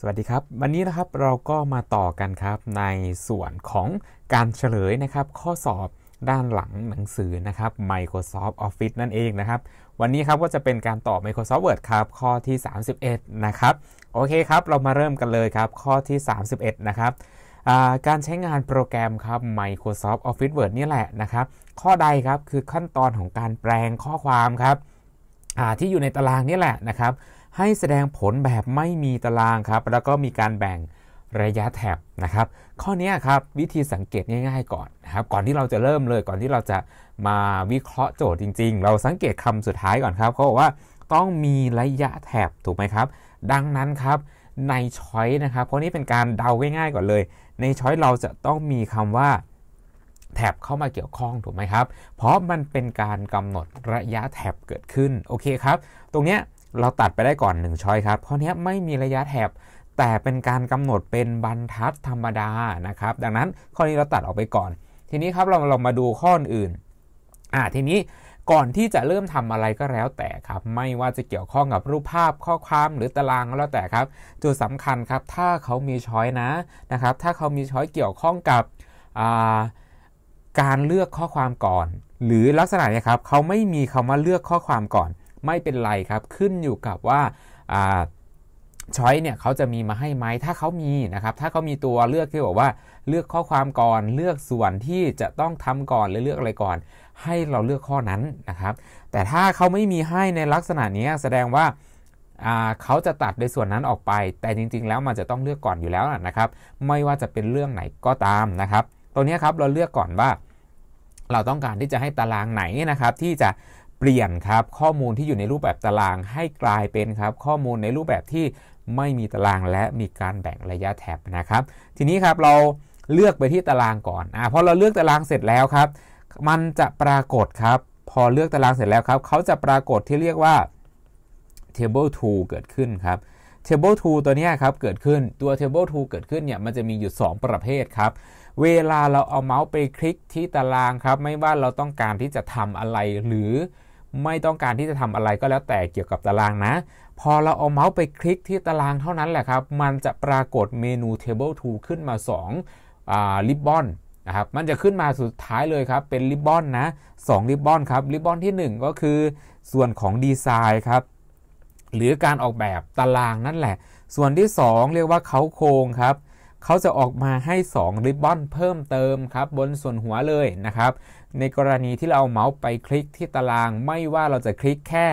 สวัสดีครับ วันนี้นะครับเราก็มาต่อกันครับในส่วนของการเฉลยนะครับ ข้อสอบด้านหลังหนังสือนะครับ Microsoft Office นั่นเองนะครับ วันนี้ครับก็จะเป็นการตอบ Microsoft Word ครับ ข้อที่ 31 นะครับ โอเคครับ เรามาเริ่มกันเลยครับ ข้อที่ 31 นะครับการใช้งานโปรแกรมครับ Microsoft Office Word นี่แหละนะครับ ข้อใดครับคือขั้นตอนของการแปลงข้อความครับที่อยู่ในตารางนี่แหละนะครับให้แสดงผลแบบไม่มีตารางครับ แล้วก็มีการแบ่งระยะแถบนะครับ ข้อนี้ครับ วิธีสังเกตง่าย ๆก่อนนะครับ ก่อนที่เราจะเริ่มเลยก่อนที่เราจะมาวิเคราะห์โจทย์จริงๆ เราสังเกตคำสุดท้ายก่อนครับเขาบอกว่าต้องมีระยะแถบถูกไหมครับ ดังนั้นครับในช้อยนะครับเพราะนี่เป็นการเดาง่ายๆก่อนเลย ในช้อยเราจะต้องมีคำว่าแถบเข้ามาเกี่ยวข้องถูกไหมครับ เพราะมันเป็นการกำหนดระยะแถบเกิดขึ้นโอเคครับตรงเนี้ยเราตัดไปได้ก่อน1ช้อยครับเพราะนี้ไม่มีระยะแถบแต่เป็นการกำหนดเป็นบรรทัดธรรมดานะครับ ดังนั้นข้อนี้เราตัดออกไปก่อน ทีนี้ครับเราลองมาดูข้ออื่น อ่า ทีนี้ก่อนที่จะเริ่มทำอะไรก็แล้วแต่ครับ ไม่ว่าจะเกี่ยวข้องกับรูปภาพข้อความหรือตารางก็แล้วแต่ครับ จุดสำคัญครับถ้าเขามีช้อยนะนะครับ ถ้าเขามีช้อยเกี่ยวข้องกับการเลือกข้อความก่อน หรือลักษณะนี้ครับเขาไม่มีคำว่าเลือกข้อความก่อนไม่เป็นไรครับขึ้นอยู่กับว่าช้อยเนี่ยเขาจะมีมาให้ไหมถ้าเขามีนะครับ ถ้าเขามีตัวเลือกที่บอกว่า เลือกข้อความก่อนเลือกส่วนที่จะต้องทำก่อนหรือเลือกอะไรก่อน ให้เราเลือกข้อนั้นนะครับ แต่ถ้าเขาไม่มีให้ในลักษณะนี้แสดงว่าเขาจะตัดในส่วนนั้นออกไป แต่จริง ๆ แล้วมันจะต้องเลือกก่อนอยู่แล้วนะครับ ไม่ว่าจะเป็นเรื่องไหนก็ตามนะครับตัวนี้ครับเราเลือกก่อนว่า เราต้องการที่จะให้ตารางไหนนะครับ ที่จะเปลี่ยนครับข้อมูลที่อยู่ในรูปแบบตารางให้กลายเป็นครับ ข้อมูลในรูปแบบที่ไม่มีตารางและมีการแบ่งระยะแถบนะครับ ทีนี้ครับเราเลือกไปที่ตารางก่อนอ่าพอเราเลือกตารางเสร็จแล้วครับ มันจะปรากฏครับ พอเลือกตารางเสร็จแล้วครับเขาจะปรากฏที่เรียกว่า table 2เกิดขึ้นครับ table 2ตัวนี้ครับเกิดขึ้นตัว table 2เกิดขึ้นเนี่ยมันจะมีอยู่ 2 ประเภทครับ เวลาเราเอาเมาส์ไปคลิกที่ตารางครับ ไม่ว่าเราต้องการที่จะทำอะไรหรือไม่ต้องการที่จะทำอะไรก็แล้วแต่เกี่ยวกับตารางนะ พอเราเอาเมาส์ไปคลิกที่ตารางเท่านั้นแหละครับ มันจะปรากฏเมนู Table 2 ขึ้นมา2ริบบอนนะครับมันจะขึ้นมาสุดท้ายเลยครับเป็นริบบอนนะ2ริบบอนครับริบบอนที่1 ก็คือส่วนของดีไซน์ครับหรือการออกแบบตารางนั่นแหละ ส่วนที่ 2 เรียกว่าเขาโครงครับ เขาจะออกมาให้2ริบบอนเพิ่มเติมครับ บนส่วนหัวเลยนะครับในกรณีที่เราเอาเมาส์ไปคลิกที่ตารางไม่ว่าเราจะคลิกแค่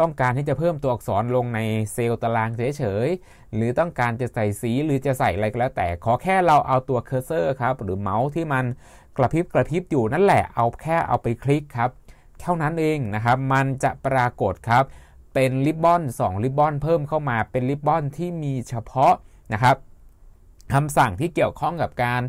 ต้องการที่จะเพิ่มตัวอักษรลงในเซลล์ตารางเฉยๆหรือต้องการจะใส่สีหรือจะใส่อะไรก็แล้ว แต่ขอแค่เราเอาตัวเคอร์เซอร์ครับหรือเมาส์ที่มันกระพริบกระพริบอยู่นั่นแหละเอาแค่เอาไปคลิกครับ เท่านั้นเองนะครับ มันจะปรากฏครับเป็นริบบอน2ริบบอนเพิ่มเข้ามาเป็นริบบอนที่มีเฉพาะนะครับคำสั่งที่เกี่ยวข้องกับการ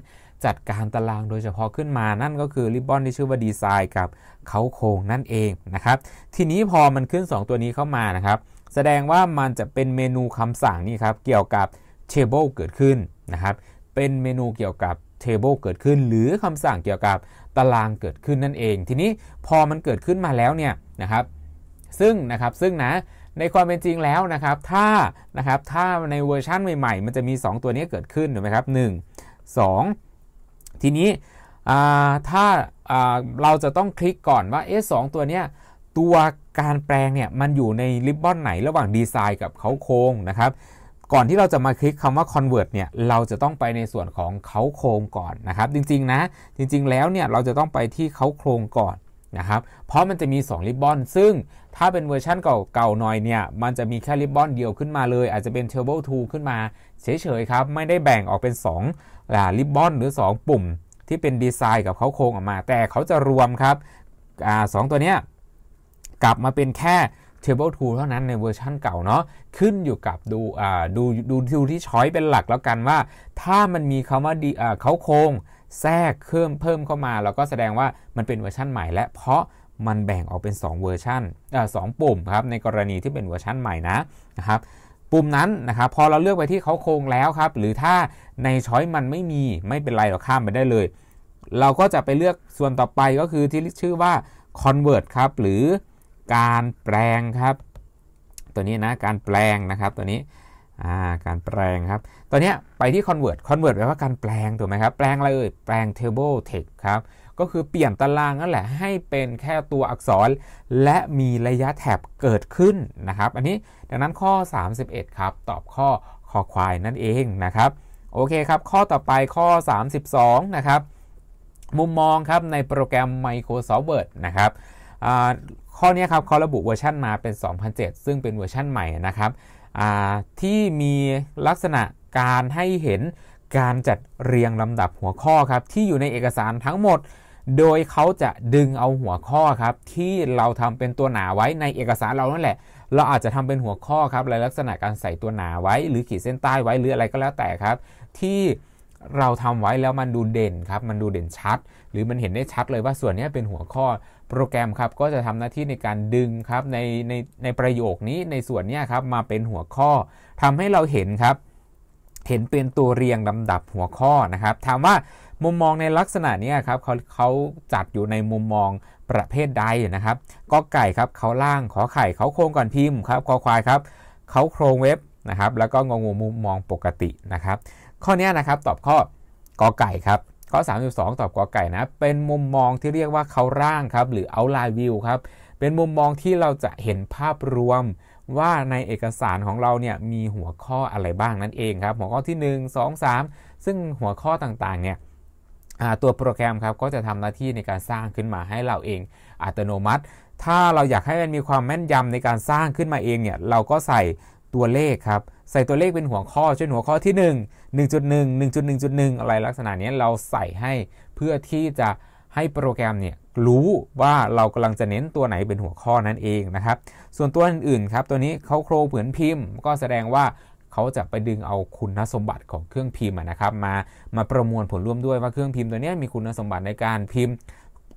จัดการตารางโดยเฉพาะขึ้นมา นั่นก็คือริบบอนที่ชื่อว่าดีไซน์กับเขาโครงนั่นเองนะครับ ทีนี้พอมันขึ้น 2 ตัวนี้เข้ามานะครับ แสดงว่ามันจะเป็นเมนูคำสั่งนี่ครับเกี่ยวกับ table เกิดขึ้นนะครับ เป็นเมนูเกี่ยวกับ table เกิดขึ้น หรือคำสั่งเกี่ยวกับตารางเกิดขึ้นนั่นเอง ทีนี้พอมันเกิดขึ้นมาแล้วเนี่ยนะครับ ซึ่งนะครับซึ่งนะในความเป็นจริงแล้วนะครับ ถ้านะครับ ถ้าในเวอร์ชั่นใหม่ๆมันจะมี 2 ตัวนี้เกิดขึ้นถูกไหมครับ1 2ทีนี้ถ้าเราจะต้องคลิกก่อนว่า S2 ตัวเนี้ยตัวการแปลงเนี่ยมันอยู่ในริบบอนไหนระหว่างดีไซน์กับเขาโครงนะครับ ก่อนที่เราจะมาคลิกคำว่า convert เนี่ยเราจะต้องไปในส่วนของเขาโครงก่อนนะครับจริงๆนะจริงๆแล้วเนี่ยเราจะต้องไปที่เขาโครงก่อนนะครับเพราะมันจะมี2ริบบอนซึ่งถ้าเป็นเวอร์ชั่นเก่าๆหน่อยเนี่ยมันจะมีแค่ริบบอนเดียวขึ้นมาเลยอาจจะเป็น Turbo 2ขึ้นมาเฉยๆครับไม่ได้แบ่งออกเป็น 2ริบบอนหรือ 2 ปุ่มที่เป็นดีไซน์กับเขาโครงออกมา แต่เขาจะรวมครับอสองตัวเนี้ยกลับมาเป็นแค่ Table 2 เท่านั้นในเวอร์ชั่นเก่าเนาะขึ้นอยู่กับดูดูดูดูที่ช้อยเป็นหลักแล้วกันว่าถ้ามันมีคำว่าดีเขาโครงแทรกเพิ่มเพิ่มเข้ามา แล้วก็แสดงว่ามันเป็นเวอร์ชั่นใหม่และเพราะมันแบ่งออกเป็น 2 เวอร์ชันสองปุ่มครับในกรณีที่เป็นเวอร์ชั่นใหม่นะนะครับปุ่มนั้นนะครับพอเราเลือกไปที่เขาโครงแล้วครับหรือถ้าในช้อยมันไม่มีไม่เป็นไรเราข้ามไปได้เลย เราก็จะไปเลือกส่วนต่อไปก็คือที่ชื่อว่า convert ครับ หรือการแปลงครับ ตัวนี้นะการแปลงนะครับตัวนี้การแปลงครับตัวนี้ไปที่ convert convert แปลว่าการแปลงถูกไหมครับแปลงอะไรเอ่ยแปลง table text ครับก็คือเปลี่ยนตารางนั่นแหละให้เป็นแค่ตัวอักษร และมีระยะแถบเกิดขึ้นนะครับ อันนี้ดังนั้นข้อ 31ครับ ตอบข้อคอควายนั่นเองนะครับ โอเคครับ ข้อต่อไปข้อ 32นะครับ มุมมองครับ ในโปรแกรม Microsoft Word นะครับข้อนี้ครับเขาระบุเวอร์ชันมาเป็น 2007 ซึ่งเป็นเวอร์ชันใหม่นะครับที่มีลักษณะการให้เห็นการจัดเรียงลำดับหัวข้อครับ ที่อยู่ในเอกสารทั้งหมด โดยเขาจะดึงเอาหัวข้อครับ ที่เราทำเป็นตัวหนาไว้ในเอกสารเรานั่นแหละเราอาจจะทำเป็นหัวข้อครับในลักษณะการใส่ตัวหนาไว้หรือขีดเส้นใต้ไว้หรืออะไรก็แล้วแต่ครับ ที่เราทำไว้แล้วมันดูเด่นครับมันดูเด่นชัด หรือมันเห็นได้ชัดเลยว่าส่วนนี้เป็นหัวข้อโปรแกรมครับก็จะทำหน้าที่ในการดึงครับในในในประโยคนี้ในส่วนนี้ครับมาเป็นหัวข้อ ทำให้เราเห็นครับ เห็นเป็นตัวเรียงลำดับหัวข้อนะครับถามว่ามุมมองในลักษณะนี้ครับเขาเขาจัดอยู่ในมุมมองประเภทใดนะครับก็ไก่ครับเขาล่างขอไข่เขาโครงก่อนพิมพ์ครับคอควายครับเขาโครงเว็บนะครับแล้วก็งงูมุมมองปกตินะครับข้อนี้นะครับตอบข้อกอไก่ครับข้อ 32ตอบกอไก่นะเป็นมุมมองที่เรียกว่าเขาร่างครับหรือ outline view ครับเป็นมุมมองที่เราจะเห็นภาพรวมว่าในเอกสารของเราเนี่ยมีหัวข้ออะไรบ้างนั่นเองครับหัวข้อที่ 1 2 3 ซึ่งหัวข้อต่างๆเนี่ยตัวโปรแกรมครับก็จะทำหน้าที่ในการสร้างขึ้นมาให้เราเอง อัตโนมัติ ถ้าเราอยากให้มันมีความแม่นยำในการสร้างขึ้นมาเองเนี่ยเราก็ใส่ตัวเลขครับใส่ตัวเลขเป็นหัวข้อเช่นหัวข้อที่ 1 1.1 1.1.1 อะไรลักษณะนี้เราใส่ให้เพื่อที่จะให้โปรแกรมเนี่ยรู้ว่าเรากำลังจะเน้นตัวไหนเป็นหัวข้อนั่นเองนะครับ ส่วนตัวอื่นๆครับตัวนี้เขาโครงเหมือนพิมพ์ ก็แสดงว่าเขาจะไปดึงเอาคุณสมบัติของเครื่องพิมพ์นะครับ มามาประมวลผลร่วมด้วยว่าเครื่องพิมพ์ตัวนี้มีคุณสมบัติในการพิมพ์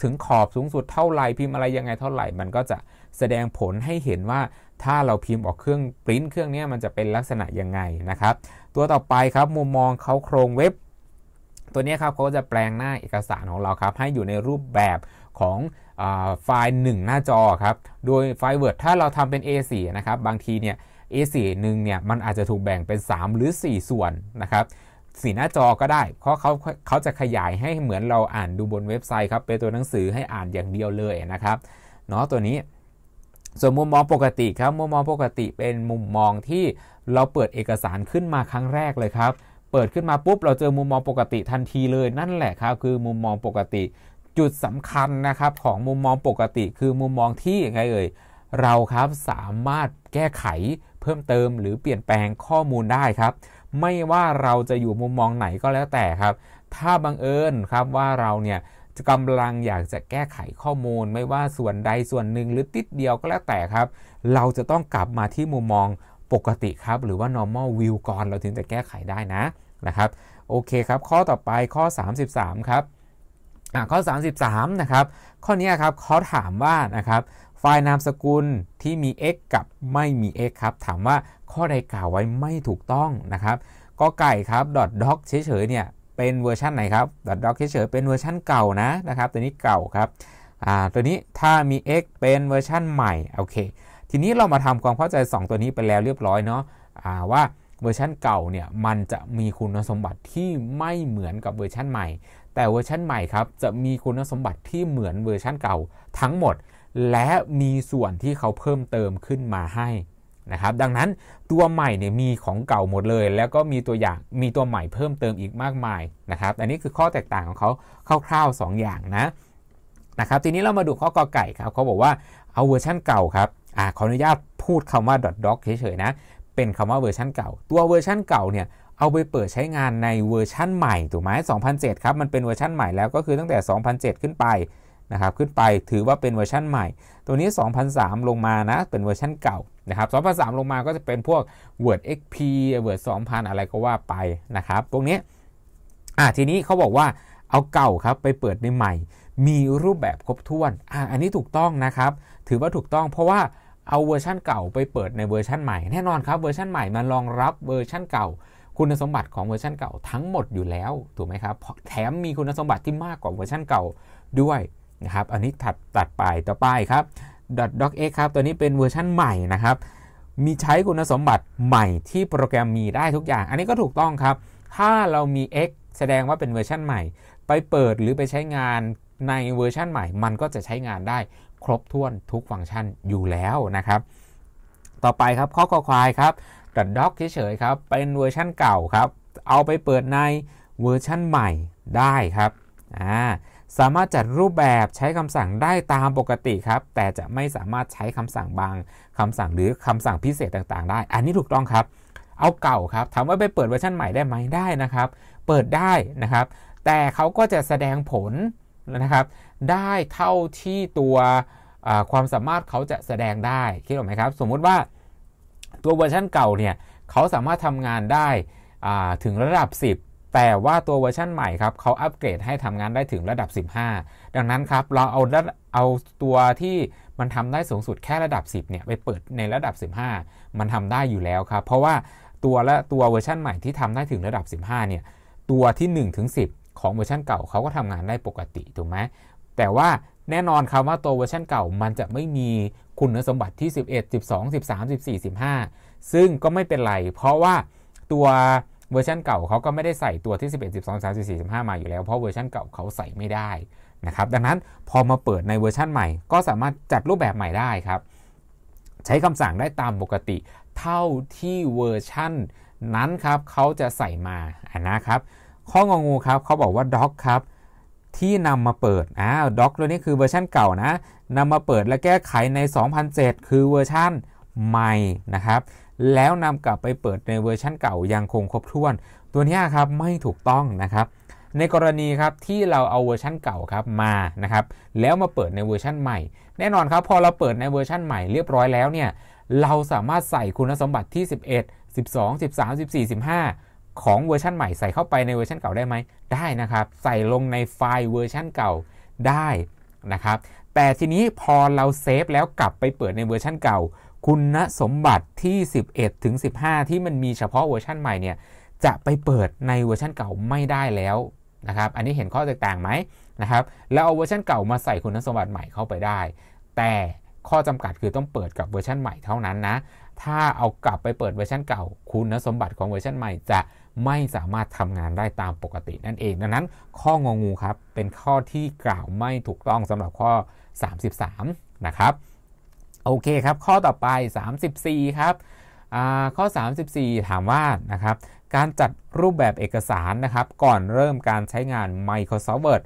ถึงขอบสูงสุดเท่าไหร่พิมพ์อะไรยังไงเท่าไหร่ มันก็จะแสดงผลให้เห็นว่าถ้าเราพิมพ์ออกเครื่องปริ้นเครื่องนี้มันจะเป็นลักษณะยังไงนะครับตัวต่อไปครับมุมมองเขาโครงเว็บ ตัวนี้ครับเขาจะแปลงหน้าเอกสารของเราครับให้อยู่ในรูปแบบของอไฟล์ 1 หน้าจอครับโดยไฟล์ Word ถ้าเราทำเป็น A4 นะครับบางทีเนี่ย A4 หนึ่งเนี่ย มันอาจจะถูกแบ่งเป็น 3 หรือ 4 ส่วนนะครับ สีหน้าจอก็ได้ เพราะเขาเขาจะขยายให้เหมือนเราอ่านดูบนเว็บไซต์ครับเป็นตัวหนังสือให้อ่านอย่างเดียวเลยนะครับเนาะตัวนี้ ส่วนมุมมอง ปกติครับมุมมองปกติเป็นมุมมองที่เราเปิดเอกสารขึ้นมาครั้งแรกเลยครับเปิดขึ้นมาปุ๊บ เราเจอมุมมองปกติทันทีเลย นั่นแหละครับคือมุมมองปกติจุดสำคัญนะครับของมุมมองปกติ คือมุมมองที่ยังไงเอ่ยเราครับสามารถแก้ไขเพิ่มเติมหรือเปลี่ยนแปลงข้อมูลได้ครับ ไม่ว่าเราจะอยู่มุมมองไหนก็แล้วแต่ครับ ถ้าบังเอิญครับว่าเราเนี่ยกำลังอยากจะแก้ไขข้อมูล ไม่ว่าส่วนใดส่วนหนึ่งหรือติดเดียวก็แล้วแต่ครับ เราจะต้องกลับมาที่มุมมองปกติครับ หรือว่า normal view ก่อนเราถึงจะแก้ไขได้นะนะครับ โอเคครับ ข้อต่อไปข้อ 33 ครับข้อ 33 นะครับ ข้อนี้ครับเขาถามว่านะครับไฟล์นามสกุลที่มี x กับไม่มี x ครับ ถามว่าข้อใดกล่าวไว้ไม่ถูกต้องนะครับก็ไก่ครับ .doc เฉยๆเนี่ยเป็นเวอร์ชันไหนครับ .doc เฉยๆเป็นเวอร์ชันเก่านะนะครับ ตัวนี้เก่าครับตัวนี้ถ้ามี x เป็นเวอร์ชันใหม่ โอเค ทีนี้เรามาทำความเข้าใจ 2 ตัวนี้ไปแล้วเรียบร้อยเนาะว่าเวอร์ชันเก่าเนี่ยมันจะมีคุณสมบัติที่ไม่เหมือนกับเวอร์ชันใหม่ แต่เวอร์ชันใหม่ครับจะมีคุณสมบัติที่เหมือนเวอร์ชันเก่า ทั้งหมดและมีส่วนที่เขาเพิ่มเติมขึ้นมาให้นะครับดังนั้นตัวใหม่เนี่ยมีของเก่าหมดเลย แล้วก็มีตัวอย่างมีตัวใหม่เพิ่มเติมอีกมากมายนะครับอันนี้คือข้อแตกต่างของเขาคร่าวๆ2อย่างนะนะครับทีนี้เรามาดูข้อกอไก่ครับเขาบอกว่าเอาเวอร์ชั่นเก่าครับอ่าขออนุญาตพูดคำว่า .doc เฉยๆนะเป็นคำว่าเวอร์ชันเก่า ตัวเวอร์ชันเก่าเนี่ยเอาไปเปิดใช้งานในเวอร์ชั่นใหม่ถูกไหม2007ครับมันเป็นเวอร์ชั่นใหม่แล้วก็คือตั้งแต่2007 ขึ้นไปนะครับขึ้นไปถือว่าเป็นเวอร์ชั่นใหม่ ตัวนี้ 2003 ลงมานะเป็นเวอร์ชั่นเก่านะครับ2003 ลงมาก็จะเป็นพวก Word XP Word 2000 อะไรก็ว่าไปนะครับพวกนี้อ่ะทีนี้เขาบอกว่าเอาเก่าครับไปเปิดในใหม่ มีรูปแบบครบถ้วนอ่ะอันนี้ถูกต้องนะครับถือว่าถูกต้องเพราะว่าเอาเวอร์ชั่นเก่าไปเปิดในเวอร์ชั่นใหม่ แน่นอนครับเวอร์ชั่นใหม่มันรองรับเวอร์ชั่นเก่า คุณสมบัติของเวอร์ชันเก่าทั้งหมดอยู่แล้วถูกไหมครับแถมมีคุณสมบัติที่มากกว่าเวอร์ชันเก่าด้วยนะครับ อันนี้ถัดตัดไปต่อไปครับ .docx ครับตัวนี้เป็นเวอร์ชั่นใหม่นะครับ มีใช้คุณสมบัติใหม่ที่โปรแกรมมีได้ทุกอย่าง อันนี้ก็ถูกต้องครับ ถ้าเรามี x แสดงว่าเป็นเวอร์ชันใหม่ ไปเปิดหรือไปใช้งานในเวอร์ชันใหม่ มันก็จะใช้งานได้ครบถ้วนทุกฟังก์ชันอยู่แล้วนะครับ ต่อไปครับข้อควายครับ .doc เฉยๆครับ เป็นเวอร์ชันเก่าครับ เอาไปเปิดในเวอร์ชันใหม่ได้ครับ อ่าสามารถจัดรูปแบบใช้คำสั่งได้ตามปกติครับแต่จะไม่สามารถใช้คำสั่งบางคำสั่งหรือคำสั่งพิเศษต่างๆได้ อันนี้ถูกต้องครับ เอาเก่าครับถามว่าไปเปิดเวอร์ชันใหม่ได้ไหมได้นะครับ เปิดได้นะครับ แต่เขาก็จะแสดงผลนะครับได้เท่าที่ตัวความสามารถเขาจะแสดงได้คิดออกไหมครับ สมมุติว่าตัวเวอร์ชันเก่าเนี่ยเขาสามารถทำงานได้ถึงระดับ 10แต่ว่าตัวเวอร์ชั่นใหม่ครับเขาอัปเกรดให้ทำงานได้ถึงระดับ 15 ดังนั้นครับเราเอาเอาตัวที่มันทำได้สูงสุดแค่ระดับ 10 เนี่ยไปเปิดในระดับ 15 มันทำได้อยู่แล้วครับเพราะว่าตัวและตัวเวอร์ชันใหม่ที่ทำได้ถึงระดับ 15 เนี่ยตัวที่ 1 ถึง 10 ของเวอร์ชันเก่าเขาก็ทำงานได้ปกติถูกไหมแต่ว่าแน่นอนครับว่าตัวเวอร์ชันเก่ามันจะไม่มีคุณสมบัติที่ 11 12 13 14 15 ซึ่งก็ไม่เป็นไร เพราะว่าตัวเวอร์ชันเก่าเขาก็ไม่ได้ใส่ตัวที่11 12 3 4 15มาอยู่แล้วเพราะเวอร์ชันเก่าเขาใส่ไม่ได้นะครับ ดังนั้นพอมาเปิดในเวอร์ชันใหม่ ก็สามารถจัดรูปแบบใหม่ได้ครับ ใช้คำสั่งได้ตามปกติ เท่าที่เวอร์ชันนั้นครับเขาจะใส่มาอ่านะครับ ข้องงูครับเขาบอกว่าด็อกครับ ที่นำมาเปิดอ้าวด็อกตัวนี้คือเวอร์ชันเก่านะนำมาเปิดและแก้ไขใน 2007 คือเวอร์ชันใหม่นะครับแล้วนำกลับไปเปิดในเวอร์ชั่นเก่ายังคงครบถ้วน ตัวนี้ครับไม่ถูกต้องนะครับ ในกรณีครับที่เราเอาเวอร์ชั่นเก่าครับมานะครับแล้วมาเปิดในเวอร์ชั่นใหม่ แน่นอนครับพอเราเปิดในเวอร์ชั่นใหม่เรียบร้อยแล้วเนี่ยเราสามารถใส่คุณสมบัติที่11 12 13 14 15 ของเวอร์ชันใหม่ใส่เข้าไปในเวอร์ชันเก่าได้ไหม ได้นะครับใส่ลงในไฟล์เวอร์ชันเก่าได้นะครับ แต่ทีนี้พอเราเซฟแล้วกลับไปเปิดในเวอร์ชันเก่าคุณสมบัติที่ 11 ถึง 15 ที่มันมีเฉพาะเวอร์ชันใหม่เนี่ยจะไปเปิดในเวอร์ชันเก่าไม่ได้แล้วนะครับอันนี้เห็นข้อแตกต่างไหมนะครับแล้วเอาเวอร์ชันเก่ามาใส่คุณสมบัติใหม่เข้าไปได้ แต่ข้อจำกัดคือต้องเปิดกับเวอร์ชันใหม่เท่านั้นนะถ้าเอากลับไปเปิดเวอร์ชันเก่า คุณสมบัติของเวอร์ชันใหม่ จะไม่สามารถทำงานได้ตามปกตินั่นเองดังนั้นข้ององูครับเป็นข้อที่กล่าวไม่ถูกต้องสำหรับข้อ33นะครับโอเคครับ ข้อต่อไป 34 ครับ ข้อ 34 ถามว่านะครับ การจัดรูปแบบเอกสารนะครับ ก่อนเริ่มการใช้งาน Microsoft Word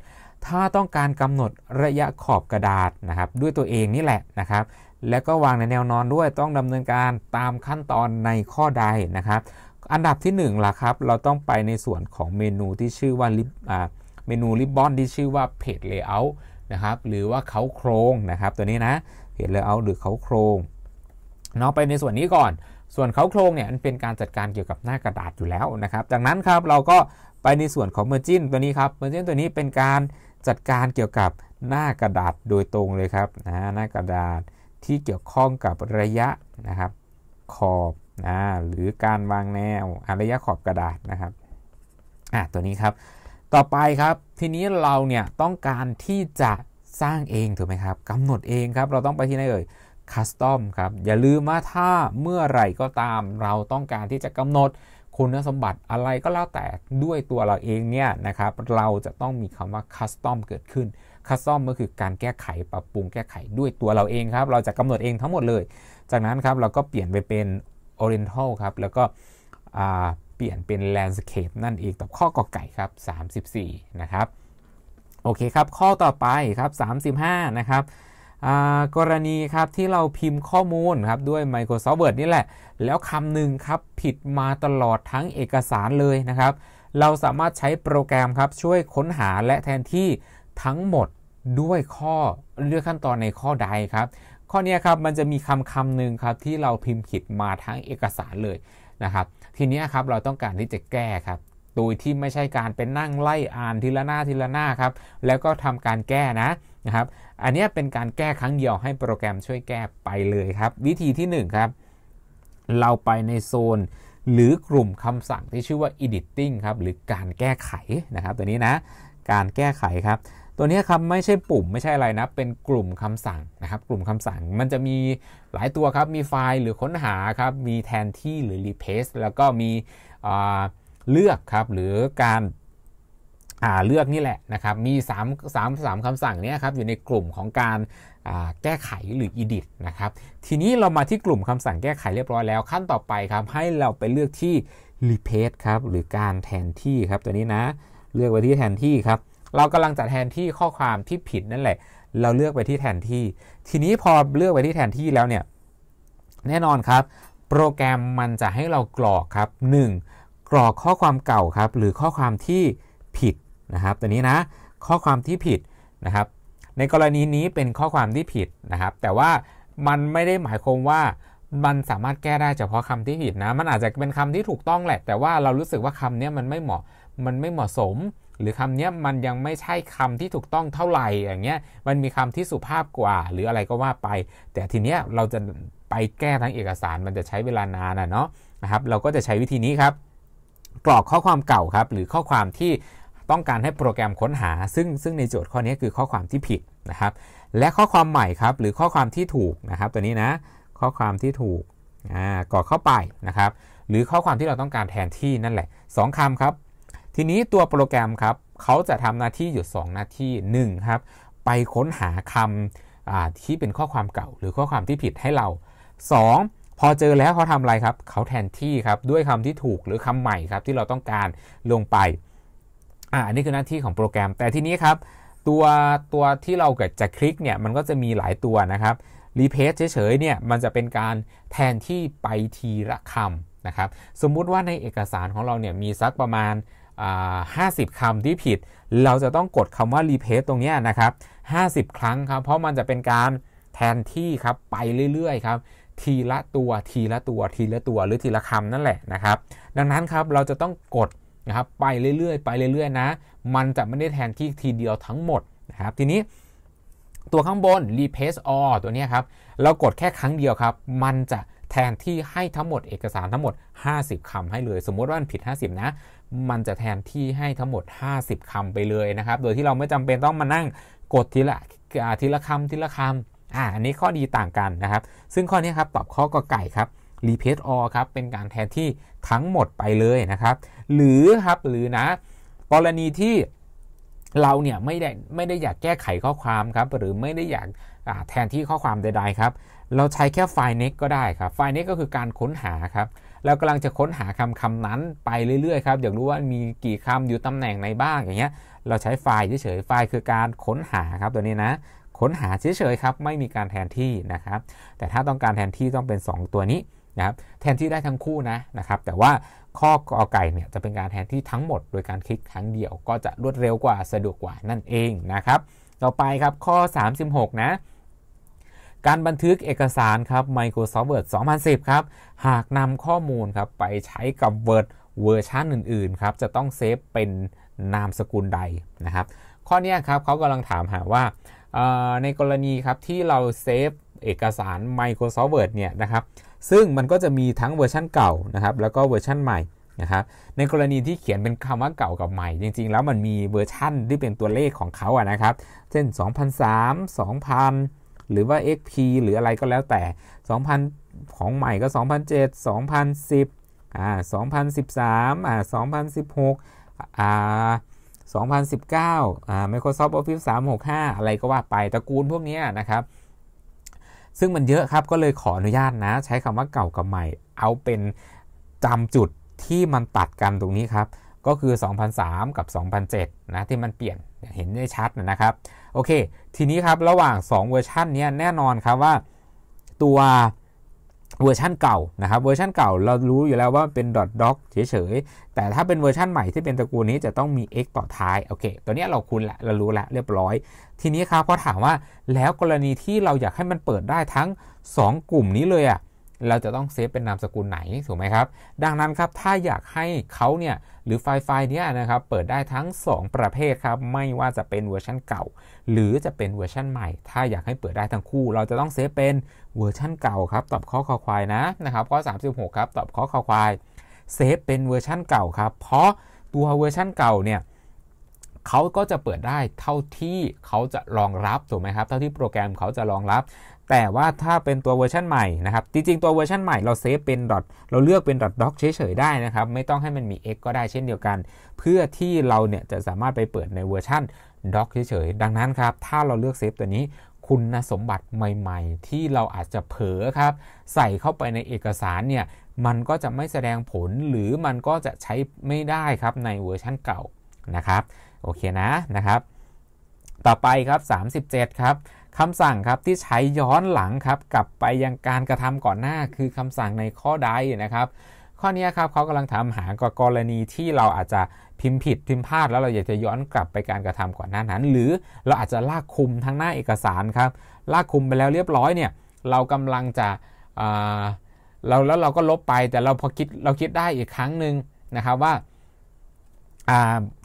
ถ้าต้องการกำหนดระยะขอบกระดาษนะครับ ด้วยตัวเองนี่แหละนะครับ แล้วก็วางในแนวนอนด้วยต้องดำเนินการตามขั้นตอนในข้อใดนะครับ อันดับที่ 1ล่ะครับ เราต้องไปในส่วนของเมนูที่ชื่อว่าิเมนูริบบอนที่ชื่อว่า Page Layout นะครับ หรือว่าเขาโครงนะครับ ตัวนี้นะเ l เ y อ u ์หรือเขาโครงเนาะไปในส่วนนี้ก่อน ส่วนเขาโครงเนี่ยมันเป็นการจัดการเกี่ยวกับหน้ากระดาษอยู่แล้วนะครับ จากนั้นครับเราก็ไปในส่วนของเมอร์จินตัวนี้ครับเมอร์จินตัวนี้เป็นการจัดการเกี่ยวกับหน้ากระดาษโดยตรงเลยครับนะหน้ากระดาษที่เกี่ยวข้องกับระยะนะครับ ขอบนะหรือการวางแนวระยะขอบกระดาษนะครับอ่ะตัวนี้ครับ ต่อไปครับ ทีนี้เราเนี่ยต้องการที่จะสร้างเองถูกไหมครับกำหนดเองครับ เราต้องไปที่ไหนเอ่ยคัสตอมครับอย่าลืมว่าถ้าเมื่อ ไหร่ก็ตามเราต้องการที่จะกำหนดคุณสมบัติอะไรก็แล้วแต่ด้วยตัวเราเองเนี่ยนะครับ เราจะต้องมีคำว่าคัสตอมเกิดขึ้นคัสตอมก็คือการแก้ไขปรับปรุงแก้ไขด้วยตัวเราเองครับ เราจะกำหนดเองทั้งหมดเลย จากนั้นครับเราก็เปลี่ยนไปเป็น Oriental ครับ แล้วก็เปลี่ยนเป็น Landscape นั่นเองต่อข้อกอไก่ครับ 34 นะครับโอเคครับข้อต่อไปครับ 35นะครับกรณีครับที่เราพิมพ์ข้อมูลครับด้วย Microsoft Word นี่แหละ แล้วคำหนึ่งครับผิดมาตลอดทั้งเอกสารเลยนะครับ เราสามารถใช้โปรแกรมครับช่วยค้นหาและแทนที่ทั้งหมดด้วยข้อ เลือกขั้นตอนในข้อใดครับ ข้อนี้ครับมันจะมีคำคำหนึ่งครับที่เราพิมพ์ผิดมาทั้งเอกสารเลยนะครับ ทีนี้ครับเราต้องการที่จะแก้ครับตุยที่ไม่ใช่การเป็นนั่งไล่อ่านทีละหน้าทีละหน้าครับ แล้วก็ทำการแก้นะนะครับ อันนี้เป็นการแก้ครั้งเดียวให้โปรแกรมช่วยแก้ไปเลยครับ วิธีที่1ครับ เราไปในโซน หรือกลุ่มคำสั่งที่ชื่อว่า editing ครับ หรือการแก้ไขนะครับตัวนี้นะ การแก้ไขครับ ตัวนี้ครับไม่ใช่ปุ่มไม่ใช่อะไรนะเป็นกลุ่มคำสั่งนะครับ กลุ่มคำสั่งมันจะมีหลายตัวครับ มีไฟล์หรือค้นหาครับมีแทนที่หรือ replace แล้วก็มีอ่าเลือกครับหรือการเลือกนี่แหละนะครับมี3 3 3คำสั่งนี้ครับ อยู่ในกลุ่มของการแก้ไขหรือ edit นะครับทีนี้เรามาที่กลุ่มคำสั่งแก้ไขเรียบร้อยแล้วขั้นต่อไปครับให้เราไปเลือกที่ replace ครับหรือการแทนที่ครับตัวนี้นะ เลือกไปที่แทนที่ครับ เรากำลังจะแทนที่ข้อความที่ผิดนั่นแหละ เราเลือกไปที่แทนที่ ทีนี้พอเลือกไปที่แทนที่แล้วเนี่ยแน่นอนครับ โปรแกรมมันจะให้เรากรอกครับ 1กรอกข้อความเก่าครับหรือข้อความที่ผิดนะครับตัวนี้นะ ข้อความที่ผิดนะครับ ในกรณีนี้เป็นข้อความที่ผิดนะครับ แต่ว่ามันไม่ได้หมายความว่ามันสามารถแก้ได้เฉพาะคำที่ผิดนะ มันอาจจะเป็นคำที่ถูกต้องแหละ แต่ว่าเรารู้สึกว่าคำนี้มันไม่เหมาะมันไม่เหมาะสม หรือคำนี้มันยังไม่ใช่คำที่ถูกต้องเท่าไหร่อย่างเงี้ยมันมีคำที่สุภาพกว่า หรืออะไรก็ว่าไป แต่ทีเนี้ยเราจะไปแก้ทั้งเอกสารมันจะใช้เวลานานนะเนาะนะครับเราก็จะใช้วิธีนี้ครับกรอกข้อความเก่าครับ หรือข้อความที่ต้องการให้โปรแกรมค้นหา ซึ่งซึ่งในโจทย์ข้อนี้คือข้อความที่ผิดนะครับ และข้อความใหม่ครับ หรือข้อความที่ถูกนะครับ ตัวนี้นะ ข้อความที่ถูกกรอกเข้าไปนะครับ หรือข้อความที่เราต้องการแทนที่นั่นแหละ 2 คำครับ ทีนี้ตัวโปรแกรมครับเขาจะทำหน้าที่อยู่2หน้าที่1ครับไปค้นหาคํที่เป็นข้อความเก่า หรือข้อความที่ผิดให้เรา 2พอเจอแล้วเขาทำอะไรครับเขาแทนที่ครับด้วยคำที่ถูกหรือคำใหม่ครับที่เราต้องการลงไปอ่าอันนี้คือหน้าที่ของโปรแกรม แต่ทีนี้ครับตัวตัวที่เราเกิดจะคลิกเนี่ยมันก็จะมีหลายตัวนะครับรีเพจเฉยๆเนี่ยมันจะเป็นการแทนที่ไปทีละคำนะครับสมมุติว่าในเอกสารของเราเนี่ยมีสักประมาณ 50 คำที่ผิดเราจะต้องกดคำว่ารีเพจตรงนี้นะครับ 50 ครั้งครับ เพราะมันจะเป็นการแทนที่ครับไปเรื่อย ๆ ครับทีละตัวทีละตัวทีละตัวหรือทีละคำนั่นแหละนะครับดังนั้นครับเราจะต้องกดนะครับไปเรื่อยๆ ไปเรื่อย ๆ นะ มันจะไม่ได้แทนที่ทีเดียวทั้งหมดนะครับทีนี้ตัวข้างบน replace all ตัวนี้ครับเรากดแค่ครั้งเดียวครับ มันจะแทนที่ให้ทั้งหมดเอกสารทั้งหมด 50 คำให้เลย สมมุติว่ามันผิด50นะมันจะแทนที่ให้ทั้งหมด 50 คำไปเลยนะครับโดยที่เราไม่จำเป็นต้องมานั่งกดทีละทีละคำทีละคำอ่าอันนี้ข้อดีต่างกันนะครับ ซึ่งข้อนี้ครับตอบข้อกอไก่ครับ replace all ครับเป็นการแทนที่ทั้งหมดไปเลยนะครับ หรือครับหรือนะ กรณีที่เราเนี่ยไม่ได้ไม่ได้อยากแก้ไขข้อความครับหรือไม่ได้อยากแทนที่ข้อความใดๆ ครับ เราใช้แค่ไฟล์ next ก็ได้ครับไฟล์ next ก็คือการค้นหาครับเรากำลังจะค้นหาคำคำนั้นไปเรื่อยๆครับอยากรู้ว่ามีกี่คำอยู่ตำแหน่งไหนบ้างอย่างเงี้ยเราใช้ไฟล์เฉยๆไฟล์คือการค้นหาครับตัวนี้นะค้นหาเฉยๆครับไม่มีการแทนที่นะครับแต่ถ้าต้องการแทนที่ต้องเป็น 2 ตัวนี้นะครับแทนที่ได้ทั้งคู่นะนะครับแต่ว่าข้อกอไก่เนี่ยจะเป็นการแทนที่ทั้งหมดโดยการคลิกครั้งเดียวก็จะรวดเร็วกว่าสะดวกกว่านั่นเองนะครับต่อไปครับข้อ 36 นะ การบันทึกเอกสารครับ Microsoft Word 2010ครับหากนำข้อมูลครับไปใช้กับ Word เวอร์ชันอื่นๆครับจะต้องเซฟเป็นนามสกุลใดนะครับข้อนี้ครับเขากำลังถามหาว่าในกรณีครับที่เราเซฟเอกสาร Microsoft Word เนี่ยนะครับซึ่งมันก็จะมีทั้งเวอร์ชันเก่านะครับแล้วก็เวอร์ชันใหม่นะครับในกรณีที่เขียนเป็นคำว่าเก่ากับใหม่ จริงๆ แล้วมันมีเวอร์ชั่นที่เป็นตัวเลขของเขาอะนะครับเช่น2003 2000 หรือว่า XP หรืออะไรก็แล้วแต่ 2000 ของใหม่ก็2007 2010อ่า2013อ่า2016อ่า2019อ่า Microsoft Office 365 อะไรก็ว่าไปตระกูลพวกนี้นะครับ ซึ่งมันเยอะครับก็เลยขออนุญาตนะใช้คำว่าเก่ากับใหม่เอาเป็นจำจุดที่มันตัดกันตรงนี้ครับก็คือ 2003 กับ 2007นะที่มันเปลี่ยนเห็นได้ชัดนะครับ โอเคทีนี้ครับระหว่าง 2 เวอร์ชันนี้แน่นอนครับว่าตัวเวอร์ชันเก่า นะครับ เวอร์ชันเก่าเรารู้อยู่แล้วว่าเป็น .doc เฉยๆ แต่ถ้าเป็นเวอร์ชันใหม่ที่เป็นตระกูลนี้จะต้องมี x ต่อท้าย โอเค ตัวนี้เราคุ้นละเรารู้ละเรียบร้อย ทีนี้ครับพอถามว่าแล้วกรณีที่เราอยากให้มันเปิดได้ทั้ง 2 กลุ่มนี้เลยอะ่ะเราจะต้องเซฟเป็นนามสกุลไหนถูกไหมครับดังนั้นครับถ้าอยากให้เขาเนี่ยหรือไฟล์ไฟล์นี้นะครับเปิดได้ทั้ง 2 ประเภทครับไม่ว่าจะเป็นเวอร์ชันเก่า หรือจะเป็นเวอร์ชันใหม่ ถ้าอยากให้เปิดได้ทั้งคู่ เราจะต้องเซฟเป็นเวอร์ชันเก่าครับตอบข้อคอควายนะนะครับข้อ36 ครับตอบข้อคอควายเซฟเป็นเวอร์ชันเก่าครับ เพราะตัวเวอร์ชันเก่าเนี่ยเขาก็จะเปิดได้เท่าที่เขาจะรองรับถูกไหมครับเท่าที่โปรแกรมเขาจะรองรับแต่ว่าถ้าเป็นตัวเวอร์ชันใหม่นะครับ จริงๆตัวเวอร์ชันใหม่ เราเซฟเป็นดอทเราเลือกเป็นดอทด็อกเฉยๆได้นะครับไม่ต้องให้มันมี x ก็ได้เช่นเดียวกัน เพื่อที่เราเนี่ยจะสามารถไปเปิดในเวอร์ชันด็อกเฉยๆดังนั้นครับถ้าเราเลือกเซฟตัวนี้คุณสมบัติใหม่ๆ ที่เราอาจจะเผลอครับ ใส่เข้าไปในเอกสารเนี่ยมันก็จะไม่แสดงผลหรือมันก็จะใช้ไม่ได้ครับในเวอร์ชันเก่านะครับโอเคนะนะครับ ต่อไปครับ 37 ครับคำสั่งครับที่ใช้ย้อนหลังครับกลับไปยังการกระทำก่อนหน้าคือคำสั่งในข้อใดนะครับ ข้อนี้ครับเขากำลังถามหากกรณีที่เราอาจจะพิมพ์ผิดพิมพ์พลาดแล้วเราอยากจะย้อนกลับไปการกระทำก่อนหน้านั้น หรือเราอาจจะลากคุมทั้งหน้าเอกสารครับลากคุมไปแล้วเรียบร้อยเนี่ยเรากำลังจะเราแล้วเราก็ลบไป แต่เราพอคิดเราคิดได้อีกครั้งหนึ่งนะครับว่า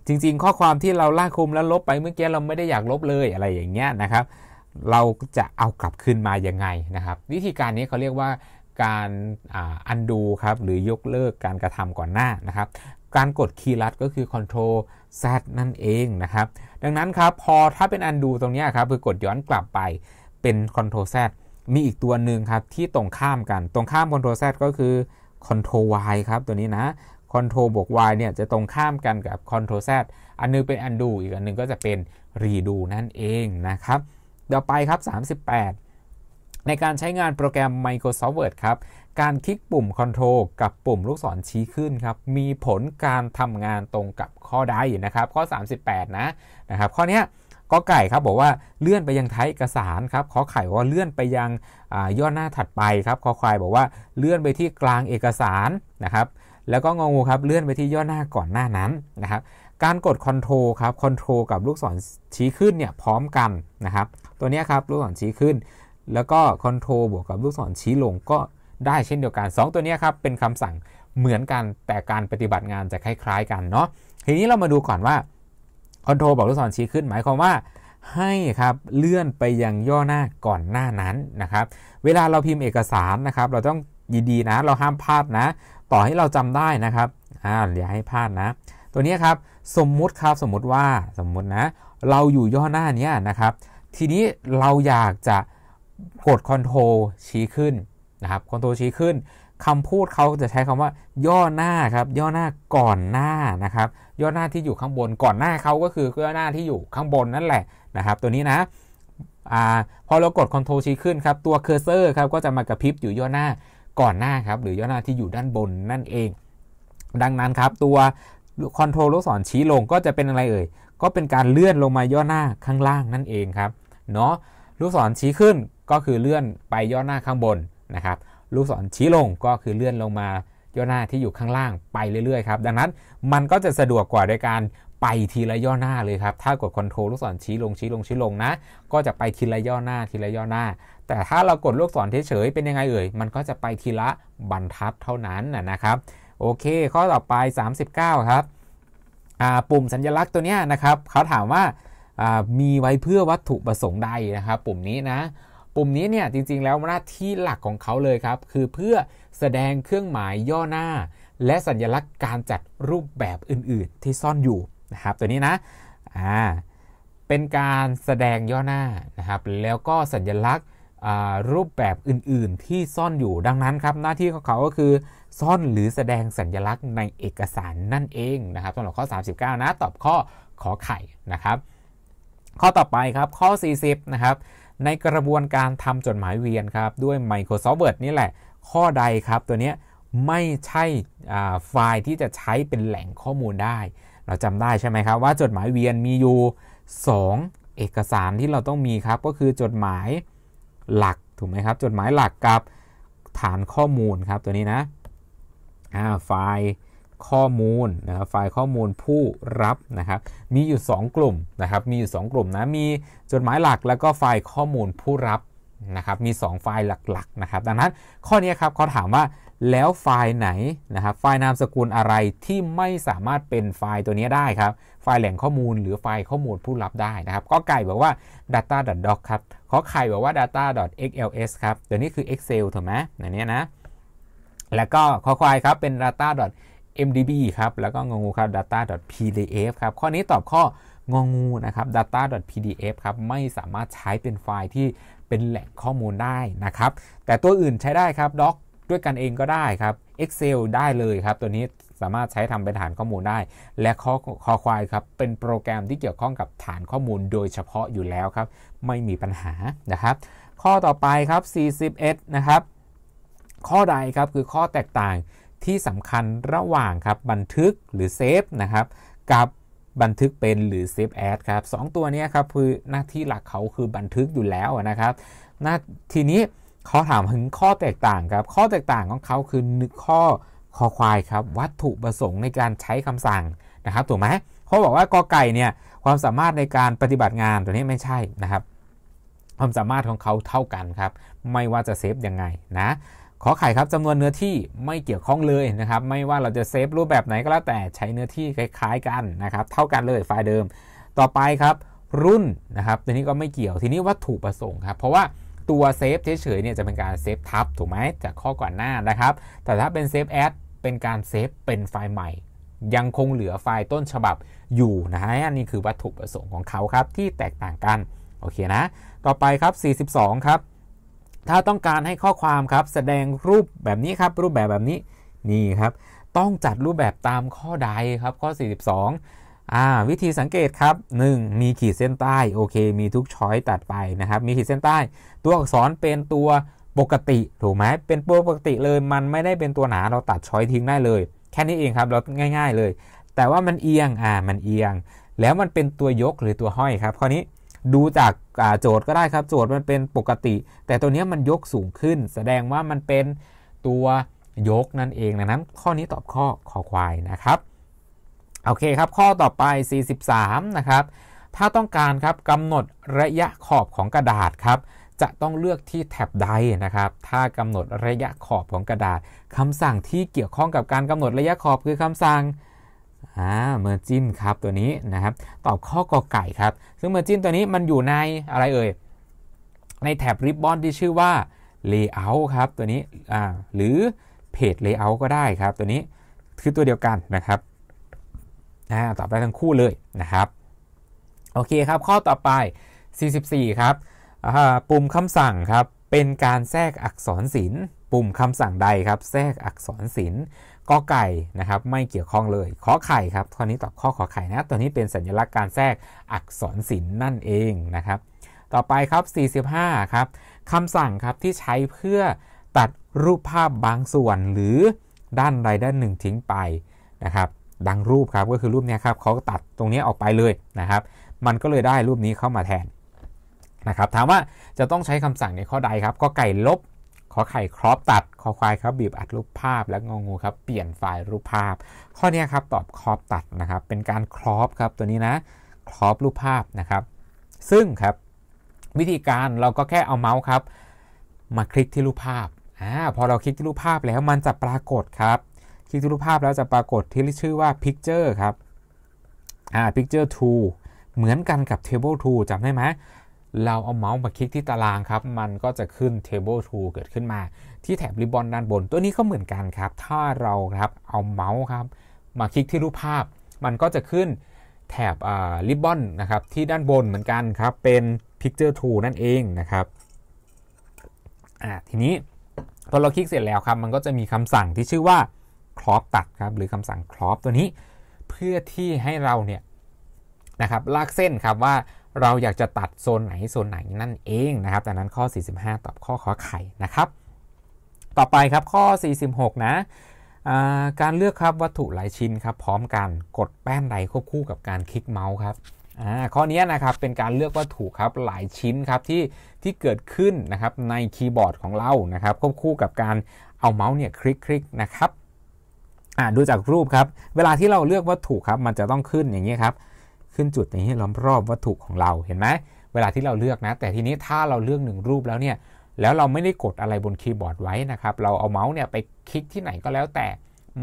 จริงๆข้อความที่เราลากคุมแล้วลบไปเมื่อกี้เราไม่ได้อยากลบเลยอะไรอย่างเงี้ยนะครับเราจะเอากลับคืนมาอย่างไงนะครับ วิธีการนี้เขาเรียกว่าการอันดูครับ หรือยกเลิกการกระทำก่อนหน้านะครับ การกดคีย์ลัด ก็คือ Ctrl Z นั่นเองนะครับ ดังนั้นครับ พอถ้าเป็นอันดูตรงนี้ครับ คือกดย้อนกลับไปเป็น Ctrl Z มีอีกตัวหนึ่งครับที่ตรงข้ามกัน ตรงข้าม Ctrl Z ก็คือ Ctrl Y ครับ ตัวนี้นะ Ctrl บวก Y เนี่ยจะตรงข้ามกันกับ Ctrl Z อันนึงเป็น Undo อีกอันนึงก็จะเป็น Redo นั่นเองนะครับเดี๋ยวไปครับ38 ในการใช้งานโปรแกรม Microsoft Word ครับ การคลิกปุ่ม Control กับปุ่มลูกศรชี้ขึ้นครับ มีผลการทำงานตรงกับข้อใดนะครับ ข้อ 38 นะนะครับ ข้อนี้ก็ไก่ครับบอกว่าเลื่อนไปยังท้ายเอกสารครับขอไข่ว่าเลื่อนไปยังย่อหน้าถัดไปครับขอควายบอกว่าเลื่อนไปที่กลางเอกสารนะครับ แล้วก็งงูครับเลื่อนไปที่ย่อหน้าก่อนหน้านั้นนะครับการกด Ctrl ครับ Ctrl กับลูกศรชี้ขึ้นเนี่ย พร้อมกันนะครับ ตัวนี้ครับลูกศรชี้ขึ้น แล้วก็ Ctrl บวกกับลูกศรชี้ลงก็ได้เช่นเดียวกัน 2 ตัวนี้ครับ เป็นคำสั่งเหมือนกันแต่การปฏิบัติงานจะคล้ายๆกันเนาะ ทีนี้เรามาดูก่อนว่า Ctrl บอกลูกศรชี้ขึ้น หมายความว่า ให้ครับเลื่อนไปยังย่อหน้าก่อนหน้านั้นนะครับ เวลาเราพิมพ์เอกสารนะครับ เราต้องดีๆนะเราห้ามพลาดนะ ต่อให้เราจำได้นะครับอ่าอย่าให้พลาดนะตัวนี้ครับสมมุติครับสมมุติว่าสมมุตินะเราอยู่ย่อหน้านี้นะครับทีนี้เราอยากจะกดคอนโทรชี้ขึ้นนะครับคอนโทรชี้ขึ้นคำพูดเขาจะใช้คำว่าย่อหน้าครับย่อหน้าก่อนหน้านะครับย่อหน้าที่อยู่ข้างบน ก่อนหน้าเขาก็คือย่อหน้าที่อยู่ข้างบนนั่นแหละนะครับ ตัวนี้นะอพอเรากดคอนโทรชี้ขึ้นครับตัวเคอร์เซอร์ครับก็จะมากระพริบอยู่ย่อหน้าก่อนหน้าครับหรือย่อหน้าที่อยู่ด้านบนนั่นเอง ดังนั้นครับตัวคอนโทรลลูกศรชี้ลงก็จะเป็นอะไรเอ่ย ก็เป็นการเลื่อนลงมาย่อหน้าข้างล่างนั่นเองครับ เนาะลูกศรชี้ขึ้นก็คือเลื่อนไปย่อหน้าข้างบนนะครับ ลูกศรชี้ลงก็คือเลื่อนลงมาย่อหน้าที่อยู่ข้างล่าง ไปเรื่อยๆครับ ดังนั้นมันก็จะสะดวกกว่าโดยการไปทีละย่อหน้าเลยครับ ถ้ากดคอนโทรลลูกศรชี้ลงชี้ลงชี้ลงนะ ก็จะไปทีละย่อหน้าทีละย่อหน้า แต่ถ้าเรากดลูกศรเฉยๆเป็นยังไงเอ่ย มันก็จะไปทีละบรรทัดเท่านั้นนะครับโอเค ข้อต่อไป 39ครับปุ่มสัญลักษณ์ตัวนี้นะครับเขาถามว่ามีไว้เพื่อวัตถุประสงค์ใดนะครับปุ่มนี้นะปุ่มนี้เนี่ยจริงๆแล้วหน้าที่หลักของเขาเลยครับคือเพื่อแสดงเครื่องหมายย่อหน้า และสัญลักษณ์การจัดรูปแบบอื่นๆที่ซ่อนอยู่นะครับตัวนี้นะอ่าเป็นการแสดงย่อหน้านะครับแล้วก็สัญลักษณ์รูปแบบอื่นๆที่ซ่อนอยู่ดังนั้นครับหน้าที่ของเขาก็คือซ่อนหรือแสดงสัญลักษณ์ในเอกสารนั่นเองนะครับสำหรับข้อ 39 นะ ตอบข้อขอไข่นะครับ ข้อต่อไปครับ ข้อ 40 นะครับ ในกระบวนการทำจดหมายเวียนครับ ด้วย Microsoft Word นี่แหละ ข้อใดครับ ตัวนี้ไม่ใช่ไฟล์ที่จะใช้เป็นแหล่งข้อมูลได้ เราจำได้ใช่ไหมครับว่าจดหมายเวียนมีอยู่ 2 เอกสารที่เราต้องมีครับ ก็คือจดหมายหลักถูกไหมครับ จดหมายหลักกับฐานข้อมูลครับ ตัวนี้นะไฟล์ข้อมูลนะครับ ไฟล์ข้อมูลผู้รับนะครับ มีอยู่ 2 กลุ่มนะครับ มีอยู่ 2 กลุ่มนะ มีจดหมายหลักแล้วก็ไฟล์ข้อมูลผู้รับนะครับ มี 2 ไฟล์หลักๆนะครับ ดังนั้นข้อนี้ครับเขาถามว่าแล้วไฟล์ไหนนะครับ ไฟล์นามสกุลอะไรที่ไม่สามารถเป็นไฟล์ตัวนี้ได้ครับ ไฟล์แหล่งข้อมูล หรือไฟล์ข้อมูลผู้รับได้นะครับก็ไก่บอกว่า data doc ครับขอไข่บอกว่า data xls ครับตัวนี้คือ excel ถูกไหมในนี้นะแล้วก็คอควายครับเป็น data mdb ครับแล้วก็งงูครับ data pdf ครับข้อนี้ตอบข้องงูนะครับ data pdf ครับไม่สามารถใช้เป็นไฟล์ที่เป็นแหล่งข้อมูลได้นะครับ แต่ตัวอื่นใช้ได้ครับ doc ด้วยกันเองก็ได้ครับ excel ได้เลยครับ ตัวนี้สามารถใช้ทำเป็นฐานข้อมูลได้ และคอคอควายครับเป็นโปรแกรมที่เกี่ยวข้องกับฐานข้อมูลโดยเฉพาะอยู่แล้วครับ ไม่มีปัญหานะครับ ข้อต่อไปครับ41นะครับข้อใดครับคือข้อแตกต่างที่สำคัญระหว่างครับบันทึกหรือเซฟนะครับ กับบันทึกเป็นหรือเซฟแอดครับสตัวนี้ครับคือหน้าที่หลักเขาคือบันทึกอยู่แล้วนะครับหน้าทีนี้เขาถามถึงข้อแตกต่างครับ ข้อแตกต่างของเขาคือนึกข้อคอควายครับวัตถุประสงค์ในการใช้คำสั่งนะครับถูกไหมเขาบอกว่ากอไก่เนี่ยความสามารถในการปฏิบัติงานตัวนี้ไม่ใช่นะครับ ความสามารถของเขาเท่ากันครับ ไม่ว่าจะเซฟยังไงนะขอไข่ครับจำนวนเนื้อที่ไม่เกี่ยวข้องเลยนะครับ ไม่ว่าเราจะเซฟรูปแบบไหนก็แล้วแต่ใช้เนื้อที่คล้ายๆกันนะครับ เท่ากันเลยไฟล์เดิม ต่อไปครับ รุ่นนะครับทีนี้ก็ไม่เกี่ยวทีนี้วัตถุประสงค์ครับ เพราะว่าตัวเซฟเฉยๆเนี่ยจะเป็นการเซฟทับถูกไหมจากข้อก่อนหน้านะครับ แต่ถ้าเป็นเซฟแอดเป็นการเซฟเป็นไฟล์ใหม่ ยังคงเหลือไฟล์ต้นฉบับอยู่นะฮะนี่คือวัตถุประสงค์ของเขาครับ ที่แตกต่างกันโอเคนะ ต่อไปครับ 42 ครับถ้าต้องการให้ข้อความครับแสดงรูปแบบนี้ครับรูปแบบแบบนี้นี่ครับ ต้องจัดรูปแบบตามข้อใดครับข้อ 42อ่าวิธีสังเกตครับ 1. มีขีดเส้นใต้โอเค มีทุกช้อยตัดไปนะครับ มีขีดเส้นใต้ ตัวอักษรเป็นตัวปกติถูกไหมเป็นตัวปกติเลยมันไม่ได้เป็นตัวหนาเราตัดช้อยทิ้งได้เลย แค่นี้เองครับเราง่ายๆเลย แต่ว่ามันเอียงอ่ามันเอียง แล้วมันเป็นตัวยกหรือตัวห้อยครับข้อนี้ดูจากโจทย์ก็ได้ครับโจทย์มันเป็นปกติ แต่ตัวนี้มันยกสูงขึ้นแสดงว่ามันเป็นตัวยกนั่นเองนะนั้นข้อนี้ตอบข้อคอควายนะครับโอเคครับข้อต่อไป 43 นะครับถ้าต้องการครับกำหนดระยะขอบของกระดาษครับจะต้องเลือกที่แท็บใดนะครับถ้ากำหนดระยะขอบของกระดาษคำสั่งที่เกี่ยวข้องกับการกำหนดระยะขอบคือคำสั่งอ่าเมอร์จินครับตัวนี้นะครับตอบข้อกอไก่ครับ ซึ่งเมอร์จินตัวนี้มันอยู่ในอะไรเอ่ย ในแถบริบบอนที่ชื่อว่า Layout ครับตัวนี้อ่าหรือเพจ Layout ก็ได้ครับ ตัวนี้คือตัวเดียวกันนะครับอ่าตอบได้ทั้งคู่เลยนะครับ โอเคครับ ข้อต่อไป 44 ครับปุ่มคำสั่งครับเป็นการแทรกอักษรศิลป์ปุ่มคำสั่งใดครับแทรกอักษรศิลป์กไก่นะครับไม่เกี่ยวข้องเลย ขอไข่ครับตอนี้ตอบข้อขอไข่นะตัวนี้เป็นสัญลักษณ์การแทรกอักษรศิลป์นั่นเองนะครับต่อไปครับ 45ครับคำสั่งครับที่ใช้เพื่อตัดรูปภาพบางส่วนหรือด้านใดด้านหนึ่งทิ้งไปนะครับดังรูปครับก็คือรูปนี้ครับเขาตัดตรงนี้ออกไปเลยนะครับ มันก็เลยได้รูปนี้เข้ามาแทนนะครับถามว่าจะต้องใช้คำสั่งในข้อใดครับก็ไก่ลบขอไข่ครอปตัดขอควายครับบีบอัดรูปภาพและงองูครับเปลี่ยนไฟล์รูปภาพ ข้อนี้ครับตอบครอปตัดนะครับ เป็นการครอปครับตัวนี้นะครอปรูปภาพนะครับ ซึ่งครับวิธีการเราก็แค่เอาเมาส์ครับ มาคลิกที่รูปภาพอ่าพอเราคลิกที่รูปภาพแล้วมันจะปรากฏครับ คลิกที่รูปภาพแล้วจะปรากฏที่ชื่อว่า picture ครับอ่า picture 2เหมือนกันกับ table 2จำได้ไหมเราเอาเมาส์มาคลิกที่ตารางครับ มันก็จะขึ้น Table Tool เกิดขึ้นมา ที่แถบริบบอนด้านบน ตัวนี้ก็เหมือนกันครับ ถ้าเราครับ เอาเมาส์ครับ มาคลิกที่รูปภาพ มันก็จะขึ้นแถบริบบอนนะครับ ที่ด้านบนเหมือนกันครับ เป็น Picture Tool นั่นเองนะครับทีนี้พอเราคลิกเสร็จแล้วครับ มันก็จะมีคำสั่งที่ชื่อว่าครอปตัดครับหรือคำสั่งครอปตัวนี้ เพื่อที่ให้เราเนี่ยนะครับ ลากเส้นครับว่าเราอยากจะตัดโซนไหนโซนไหนนั่นเองนะครับดังนั้นข้อ 45 ตอบข้อขอไข่นะครับ ต่อไปครับข้อ 46 นะ การเลือกครับวัตถุหลายชิ้นครับ พร้อมกันกดแป้นใดควบคู่กับการคลิกเมาส์ครับ ข้อนี้นะครับเป็นการเลือกวัตถุครับหลายชิ้นครับที่ที่เกิดขึ้นนะครับ ในคีย์บอร์ดของเรานะครับ ควบคู่กับการเอาเมาส์เนี่ยคลิกคลิกนะครับ ดูจากรูปครับ เวลาที่เราเลือกวัตถุครับมันจะต้องขึ้นอย่างนี้ครับขึ้นจุดนี้ให้ล้อมรอบวัตถุของเราเห็นไหมเวลาที่เราเลือกนะ แต่ทีนี้ถ้าเราเลือกหนึ่งรูปแล้วเนี่ยแล้วเราไม่ได้กดอะไรบนคีย์บอร์ดไว้นะครับ เราเอาเมาส์เนี่ยไปคลิกที่ไหนก็แล้ว แต่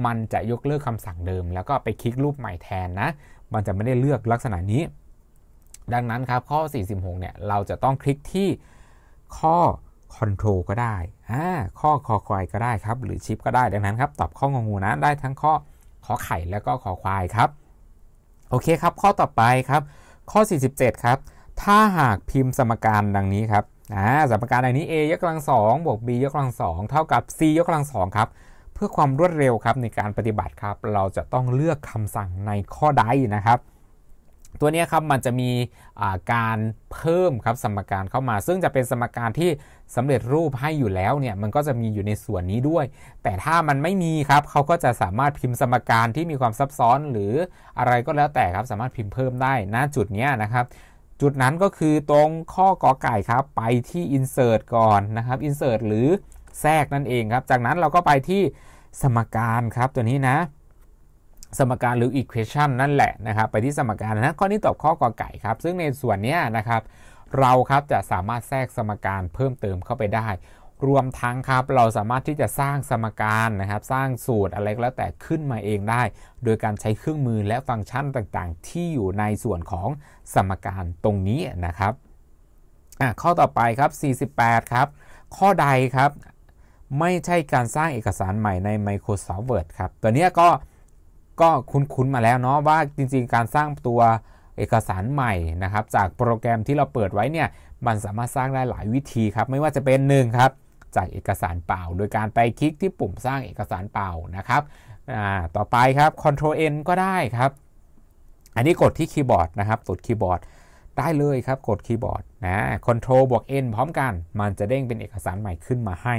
มันจะยกเลิกคำสั่งเดิม แล้วก็ไปคลิกรูปใหม่แทนนะ มันจะไม่ได้เลือกลักษณะนี้ ดังนั้นครับข้อ 46 เนี่ยเราจะต้องคลิกที่ข้อ Control ก็ได้อ่าข้อคอควายก็ได้ครับ หรือชิปก็ได้ดังนั้นครับตอบข้องงูนะได้ทั้งข้อขอไข่แล้วก็ขอควายครับโอเคครับข้อต่อไปครับข้อ 47 ครับถ้าหากพิมพ์สมการดังนี้ครับอ่าสมการดังนี้ a ยกกำลังสองบวก b ยกกำลังสองเท่ากับ c ยกกำลังสองครับเพื่อความรวดเร็วครับในการปฏิบัติครับเราจะต้องเลือกคำสั่งในข้อใดนะครับตัวนี้ครับมันจะมีการเพิ่มครับสมการเข้ามา ซึ่งจะเป็นสมการที่สำเร็จรูปให้อยู่แล้วเนี่ยมันก็จะมีอยู่ในส่วนนี้ด้วย แต่ถ้ามันไม่มีครับเขาก็จะสามารถพิมพ์สมการที่มีความซับซ้อนหรืออะไรก็แล้วแต่ครับสามารถพิมพ์เพิ่มได้ณจุดนี้นะครับ จุดนั้นก็คือตรงข้อกอไก่ครับ ไปที่ insert ก่อนนะครับ insert หรือแทรกนั่นเองครับ จากนั้นเราก็ไปที่สมการครับ ตัวนี้นะ สมการหรือ equation นั่นแหละนะครับ ไปที่สมการนะข้อนี้ตอบข้อกอไก่ครับ ซึ่งในส่วนนี้นะครับเราครับจะสามารถแทรกสมการเพิ่มเติมเข้าไปได้ รวมทั้งครับเราสามารถที่จะสร้างสมการนะครับ สร้างสูตรอะไรก็แล้วแต่ขึ้นมาเองได้ โดยการใช้เครื่องมือและฟังก์ชันต่างๆ ที่อยู่ในส่วนของสมการตรงนี้นะครับข้อต่อไปครับ 48 ครับ ข้อใดครับ ไม่ใช่การสร้างเอกสารใหม่ใน Microsoft Word ครับตัวนี้ก็ก็คุ้นๆมาแล้วเนาะว่าจริงๆการสร้างตัวเอกสารใหม่นะครับจากโปรแกรมที่เราเปิดไว้เนี่ยมันสามารถสร้างได้หลายวิธีครับไม่ว่าจะเป็น1ครับ จากเอกสารเปล่า โดยการไปคลิกที่ปุ่มสร้างเอกสารเปล่านะครับต่อไปครับ Ctrl N ก็ได้ครับ อันนี้กดที่คีย์บอร์ดนะครับกดคีย์บอร์ดได้เลยครับ กดคีย์บอร์ดนะ Ctrl บวก N พร้อมกันมันจะเด้งเป็นเอกสารใหม่ขึ้นมาให้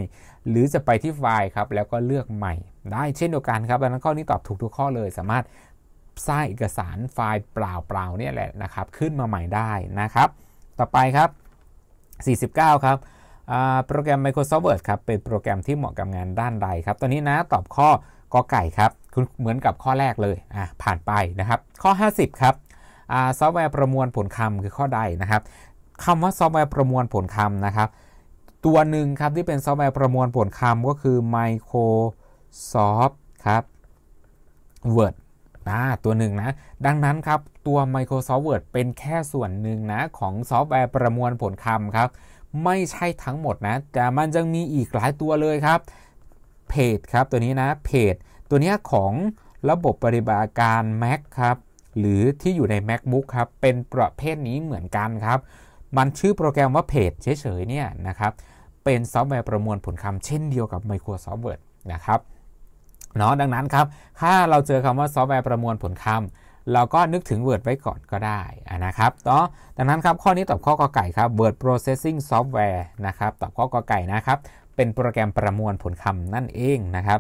หรือจะไปที่ไฟล์ครับแล้วก็เลือกใหม่ ได้ เช่นเดียวกันครับดังนั้นข้อนี้ตอบถูกทุกข้อเลยสามารถสร้างเอกสารไฟล์เปล่า ๆ เนี่ยแหละนะครับขึ้นมาใหม่ได้นะครับ ต่อไปครับ 49 ครับโปรแกรม Microsoft Word ครับเป็นโปรแกรมที่เหมาะกับงานด้านใดครับตอนนี้นะตอบข้อกอไก่ครับ เหมือนกับข้อแรกเลยอ่ะผ่านไปนะครับ ข้อ 50 ครับซอฟต์แวร์ประมวลผลคำคือข้อใดนะครับคำว่าซอฟต์แวร์ประมวลผลคำนะครับ ตัวหนึ่งครับที่เป็นซอฟต์แวร์ประมวลผลคำก็คือ Microsoft ครับ Word นะตัวหนึ่งนะ ดังนั้นครับตัว Microsoft Word เป็นแค่ส่วนหนึ่งนะ ของซอฟต์แวร์ประมวลผลคำครับ ไม่ใช่ทั้งหมดนะ แต่มันจงมีอีกหลายตัวเลยครับเพจครับตัวนี้นะเพจตัวนี้ของระบบปฏิบัติการ Mac ครับ หรือที่อยู่ใน MacBook ครับ เป็นประเภทนี้เหมือนกันครับ มันชื่อโปรแกรมว่าเพจเฉยๆเนี่ยนะครับ เป็นซอฟต์แวร์ประมวลผลคำเช่นเดียวกับ Microsoft Word นะครับเนาะดังนั้นครับ ถ้าเราเจอคำว่าซอฟต์แวร์ประมวลผลคำ เราก็นึกถึง Word ไว้ก่อนก็ได้นะครับเนาะดังนั้นครับข้อนี้ตอบข้อกไก่ครับ Word Processing Software นะครับตอบข้อกไก่นะครับ เป็นโปรแกรมประมวลผลคำนั่นเองนะครับ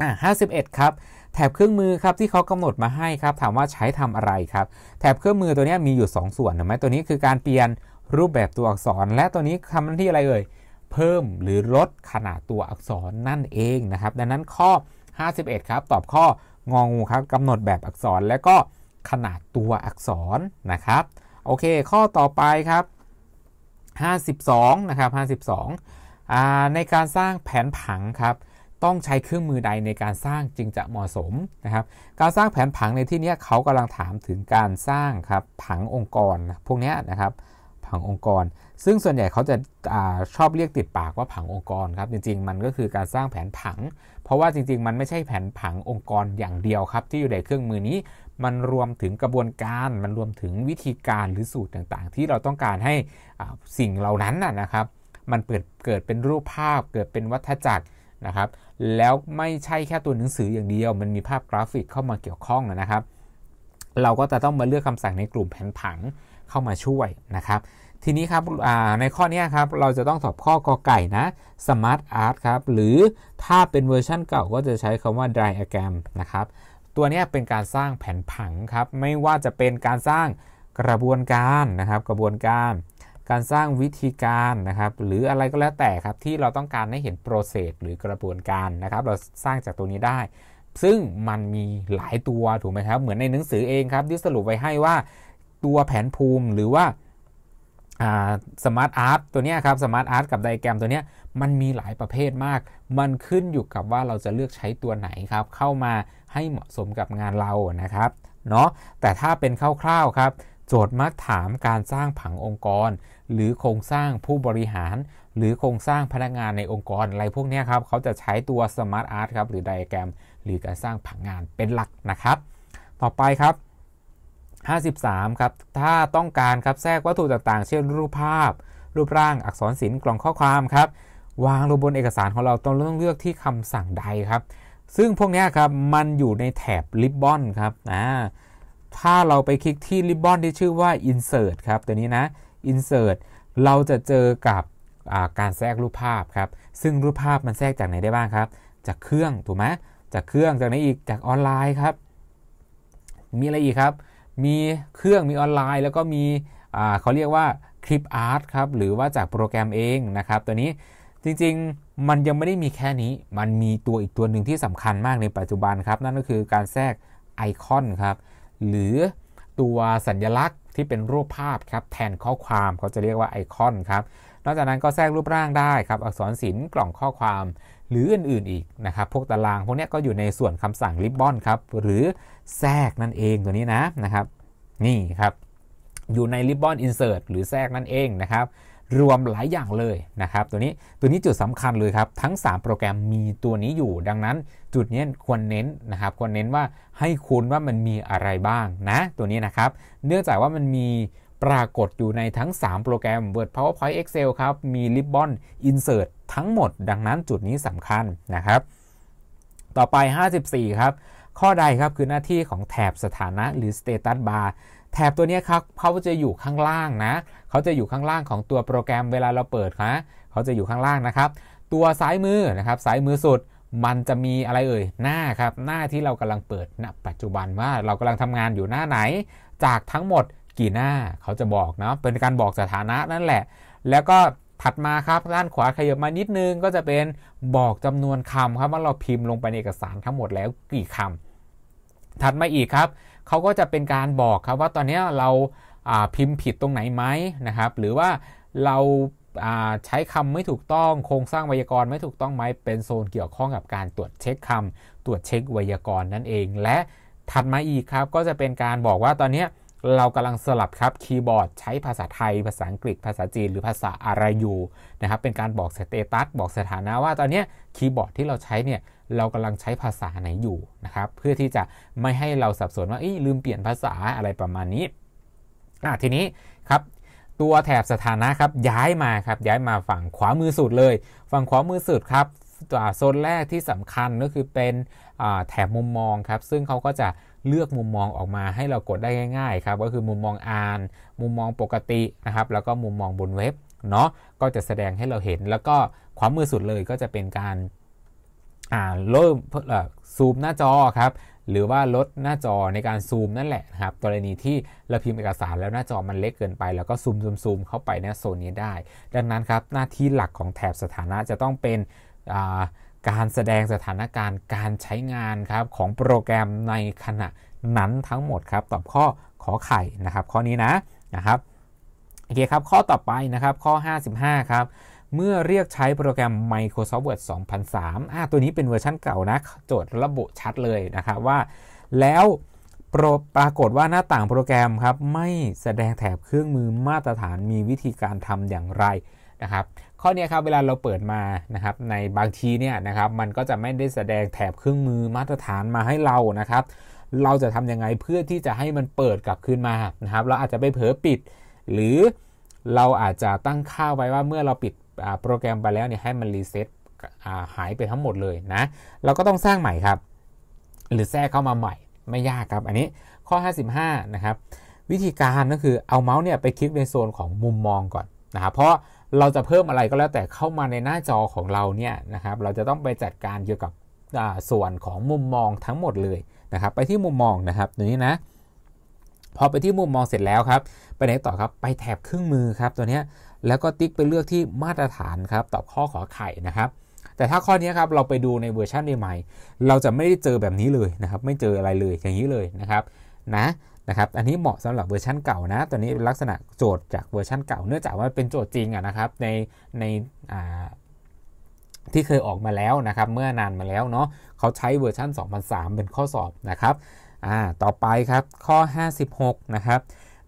อ่าห้ครับ แถบเครื่องมือครับที่เขากำหนดมาให้ครับถามว่าใช้ทำอะไรครับ แถบเครื่องมือตัวนี้มีอยู่ 2 ส่วนถูกไหมตัวนี้คือการเปลี่ยนรูปแบบตัวอักษร และตัวนี้ทำหน้าที่อะไรเอ่ยเพิ่ม หรือลดขนาดตัวอักษรนั่นเองนะครับ ดังนั้นข้อ 51ครับตอบข้ององูครับกำหนดแบบอักษรและก็ขนาดตัวอักษรนะครับโอเค ข้อต่อไปครับ 52นะครับ52ในการสร้างแผนผังครับต้องใช้เครื่องมือใดในการสร้างจึงจะเหมาะสมนะครับการสร้างแผนผังในที่นี้เขากำลังถามถึงการสร้างครับผังองค์กรพวกนี้นะครับผังองค์กร ซึ่งส่วนใหญ่เขาจะอาชอบเรียกติดปากว่าผังองค์กรครับ จริงๆ มันก็คือการสร้างแผนผัง เพราะว่าจริง ๆ มันไม่ใช่แผนผังองค์กรอย่างเดียวครับ ที่อยู่ในเครื่องมือนี้ มันรวมถึงกระบวนการ มันรวมถึงวิธีการหรือสูตรต่างๆ ที่เราต้องการให้สิ่งเหล่านั้นนะครับ มันเกิดเกิดเป็นรูปภาพ เกิดเป็นวัฏจักรนะครับ แล้วไม่ใช่แค่ตัวหนังสืออย่างเดียว มันมีภาพกราฟิกเข้ามาเกี่ยวข้องนะครับ เราก็จะต้องมาเลือกคำสั่งในกลุ่มแผนผังเข้ามาช่วยนะครับ ทีนี้ครับในข้อนี้ครับเราจะต้องตอบข้อกอไก่นะ smart art ครับหรือถ้าเป็นเวอร์ชันเก่าก็จะใช้คำว่า diagram นะครับตัวนี้เป็นการสร้างแผนผังครับ ไม่ว่าจะเป็นการสร้างกระบวนการนะครับ กระบวนการ การสร้างวิธีการนะครับ หรืออะไรก็แล้วแต่ครับที่เราต้องการให้เห็นโปรเซสหรือกระบวนการนะครับ เราสร้างจากตัวนี้ได้ ซึ่งมันมีหลายตัวถูกไหมครับ เหมือนในหนังสือเองครับ ที่สรุปไว้ให้ว่าตัวแผนภูมิหรือว่าสมาร์ทอาร์ตตัวนี้ครับ สมาร์ทอาร์ตกับไดแกรมตัวนี้มันมีหลายประเภทมาก มันขึ้นอยู่กับว่าเราจะเลือกใช้ตัวไหนครับเข้ามาให้เหมาะสมกับงานเรานะครับ เนาะแต่ถ้าเป็นคร่าวๆครับ โจทย์มักถามการสร้างผังองค์กร หรือโครงสร้างผู้บริหาร หรือโครงสร้างพนักงานในองค์กร อะไรพวกนี้ครับเขาจะใช้ตัวสมาร์ทอาร์ตครับหรือไดแกรมหรือการสร้างผังงานเป็นหลักนะครับ ต่อไปครับ53ครับถ้าต้องการครับแทรกวัตถุต่างๆ เช่นรูปภาพ รูปร่างอักษรศิลป์กล่องข้อความครับ วางลงบนเอกสารของเราต้องเลือกที่คำสั่งใดครับ ซึ่งพวกนี้ครับมันอยู่ในแถบริบบอนครับอ่าถ้าเราไปคลิกที่ริบบอนที่ชื่อว่า insert ครับตัวนี้นะ insert เราจะเจอกับการแทรกรูปภาพครับ ซึ่งรูปภาพมันแทรกจากไหนได้บ้างครับจากเครื่องถูกไหมจากเครื่องจากไหนอีกจากออนไลน์ครับ มีอะไรอีกครับมีเครื่องมีออนไลน์ แล้วก็มีเขาเรียกว่าคลิปอาร์ตครับหรือว่าจากโปรแกรมเองนะครับ ตัวนี้จริงๆมันยังไม่ได้มีแค่นี้ มันมีตัวอีกตัวหนึ่งที่สำคัญมากในปัจจุบันครับ นั่นก็คือการแทรกไอคอนครับ หรือตัวสัญญลักษณ์ที่เป็นรูปภาพครับแทนข้อความเขาจะเรียกว่าไอคอนครับ นอกจากนั้นก็แทรกรูปร่างได้ครับอักษรศิลป์กล่องข้อความ หรืออื่นๆอีกนะครับพวกตารางพวกนี้ก็อยู่ในส่วนคำสั่งริบบอนครับหรือแทรกนั่นเองตัวนี้นะนะครับ นี่ครับ อยู่ในริบบอนอินเสิร์ตหรือแทรกนั่นเองนะครับ รวมหลายอย่างเลยนะครับ ตัวนี้ตัวนี้จุดสำคัญเลยครับ ทั้ง 3 โปรแกรมมีตัวนี้อยู่ ดังนั้นจุดนี้ควรเน้นนะครับ ควรเน้นว่าให้คุณว่ามันมีอะไรบ้างนะ ตัวนี้นะครับ เนื่องจากว่ามันมีปรากฏอยู่ในทั้ง 3 โปรแกรม Word PowerPoint Excel ครับมี Ribbon Insert ทั้งหมดดังนั้นจุดนี้สำคัญนะครับ ต่อไป 54 ครับข้อใดครับคือหน้าที่ของแถบสถานะหรือ status bar แถบตัวนี้ครับเขาจะอยู่ข้างล่างนะเขาจะอยู่ข้างล่างของตัวโปรแกรมเวลาเราเปิดนะเขาจะอยู่ข้างล่างนะครับ ตัวซ้ายมือนะครับซ้ายมือสุดมันจะมีอะไรเอ่ยหน้าครับหน้าที่เรากำลังเปิดณปัจจุบันว่าเรากำลังทำงานอยู่หน้าไหน จากทั้งหมดกี่หน้าเขาจะบอกเนาะเป็นการบอกสถานะนั่นแหละ แล้วก็ถัดมาครับด้านขวาขยับมานิดนึงก็จะเป็นบอกจำนวนคำครับว่าเราพิมพ์ลงไปในเอกสารทั้งหมดแล้วกี่คำ ถัดมาอีกครับเขาก็จะเป็นการบอกครับว่าตอนนี้เราพิมพ์ผิดตรงไหนไหมนะครับ หรือว่าเราใช้คำไม่ถูกต้อง โครงสร้างไวยากรณ์ไม่ถูกต้องไหมเป็นโซนเกี่ยวข้องกับการตรวจเช็คคำ ตรวจเช็คไวยากรณ์นั่นเอง และถัดมาอีกครับ ก็จะเป็นการบอกว่าตอนนี้เรากำลังสลับครับคีย์บอร์ด ใช้ภาษาไทยภาษาอังกฤษภาษาจีนหรือภาษาอะไรอยู่นะครับ เป็นการบอกสเตตัสบอกสถานะว่าตอนนี้คีย์บอร์ดที่เราใช้เนี่ยเรากำลังใช้ภาษาไหนอยู่นะครับเพื่อที่จะไม่ให้เราสับสนว่าลืมเปลี่ยนภาษาอะไรประมาณนี้อ่ะทีนี้ครับตัวแถบสถานะครับย้ายมาครับย้ายมาฝั่งขวามือสุดเลย ฝั่งขวามือสุดครับโซนแรกที่สำคัญก็คือเป็นแถบมุมมองครับซึ่งเขาก็จะเลือกมุมมองออกมาให้เรากดได้ง่ายๆครับก็คือมุมมองอ่าน มุมมองปกตินะครับแล้วก็มุมมองบนเว็บเนาะก็จะแสดงให้เราเห็น แล้วก็ความมือสุดเลยก็จะเป็นการอ่าเริ่มซูมหน้าจอครับหรือว่าลดหน้าจอในการซูมนั่นแหละครับกรณีที่เราพิมพ์เอกสารแล้วหน้าจอมันเล็กเกินไปแล้วก็ซูมซูมซูมเข้าไปในโซนนี้ได้ ดังนั้นครับหน้าที่หลักของแถบสถานะจะต้องเป็นอ่าการแสดงสถานการณ์การใช้งานครับของโปรแกรมในขณะนั้นทั้งหมดครับตอบข้อขอไข่นะครับ ข้อนี้นะนะครับโอเคครับ ข้อต่อไปนะครับข้อ 55ครับเมื่อเรียกใช้โปรแกรม Microsoft Word 2003อ่าตัวนี้เป็นเวอร์ชันเก่านะโจทย์ระบุชัดเลยนะครับว่า แล้วปรปรากฏว่าหน้าต่างโปรแกรมครับไม่แสดงแถบเครื่องมือมาตรฐานมีวิธีการทำอย่างไรนะครับข้อนี้ครับเวลาเราเปิดมานะครับในบางทีเนี่ยนะครับมันก็จะไม่ได้แสดงแถบเครื่องมือมาตรฐานมาให้เรานะครับเราจะทํำยังไงเพื่อที่จะให้มันเปิดกลับขึ้นมานะครับเราอาจจะไปเผลอปิด หรือเราอาจจะตั้งค่าไว้ว่าเมื่อเราปิดโปรแกรมไปแล้วเนี่ยให้มันรีเซ็ตหายไปทั้งหมดเลยนะเราก็ต้องสร้างใหม่ครับ หรือแทรกเข้ามาใหม่ไม่ยากครับ อันนี้ข้อ 55 นะครับ วิธีการก็คือเอาเมาส์เนี่ยไปคลิกในโซนของมุมมองก่อนนะครับเพราะเราจะเพิ่มอะไรก็แล้ว แต่เข้ามาในหน้าจอของเราเนี่ยนะครับ เราจะต้องไปจัดการเกี่ยวกับส่วนของมุมมองทั้งหมดเลยนะครับ ไปที่มุมมองนะครับตรงนี้นะ พอไปที่มุมมองเสร็จแล้วครับ ไปไหนต่อครับไปแถบเครื่องมือครับ ตัวนี้แล้วก็ติ๊กไปเลือกที่มาตรฐานครับ ตอบข้อขอไข่นะครับ แต่ถ้าข้อนี้ครับ เราไปดูในเวอร์ชันใหม่เราจะไม่ได้เจอแบบนี้เลยนะครับ ไม่เจออะไรเลยอย่างนี้เลยนะครับ นะนะครับ อันนี้เหมาะสำหรับเวอร์ชันเก่านะตัวนี้ลักษณะโจทย์จากเวอร์ชันเก่า เนื่องจากว่าเป็นโจทย์จริงอะนะครับในในที่เคยออกมาแล้วนะครับเมื่อนานมาแล้วเนาะเขาใช้เวอร์ชัน2003เป็นข้อสอบนะครับต่อไปครับข้อ 56นะครับ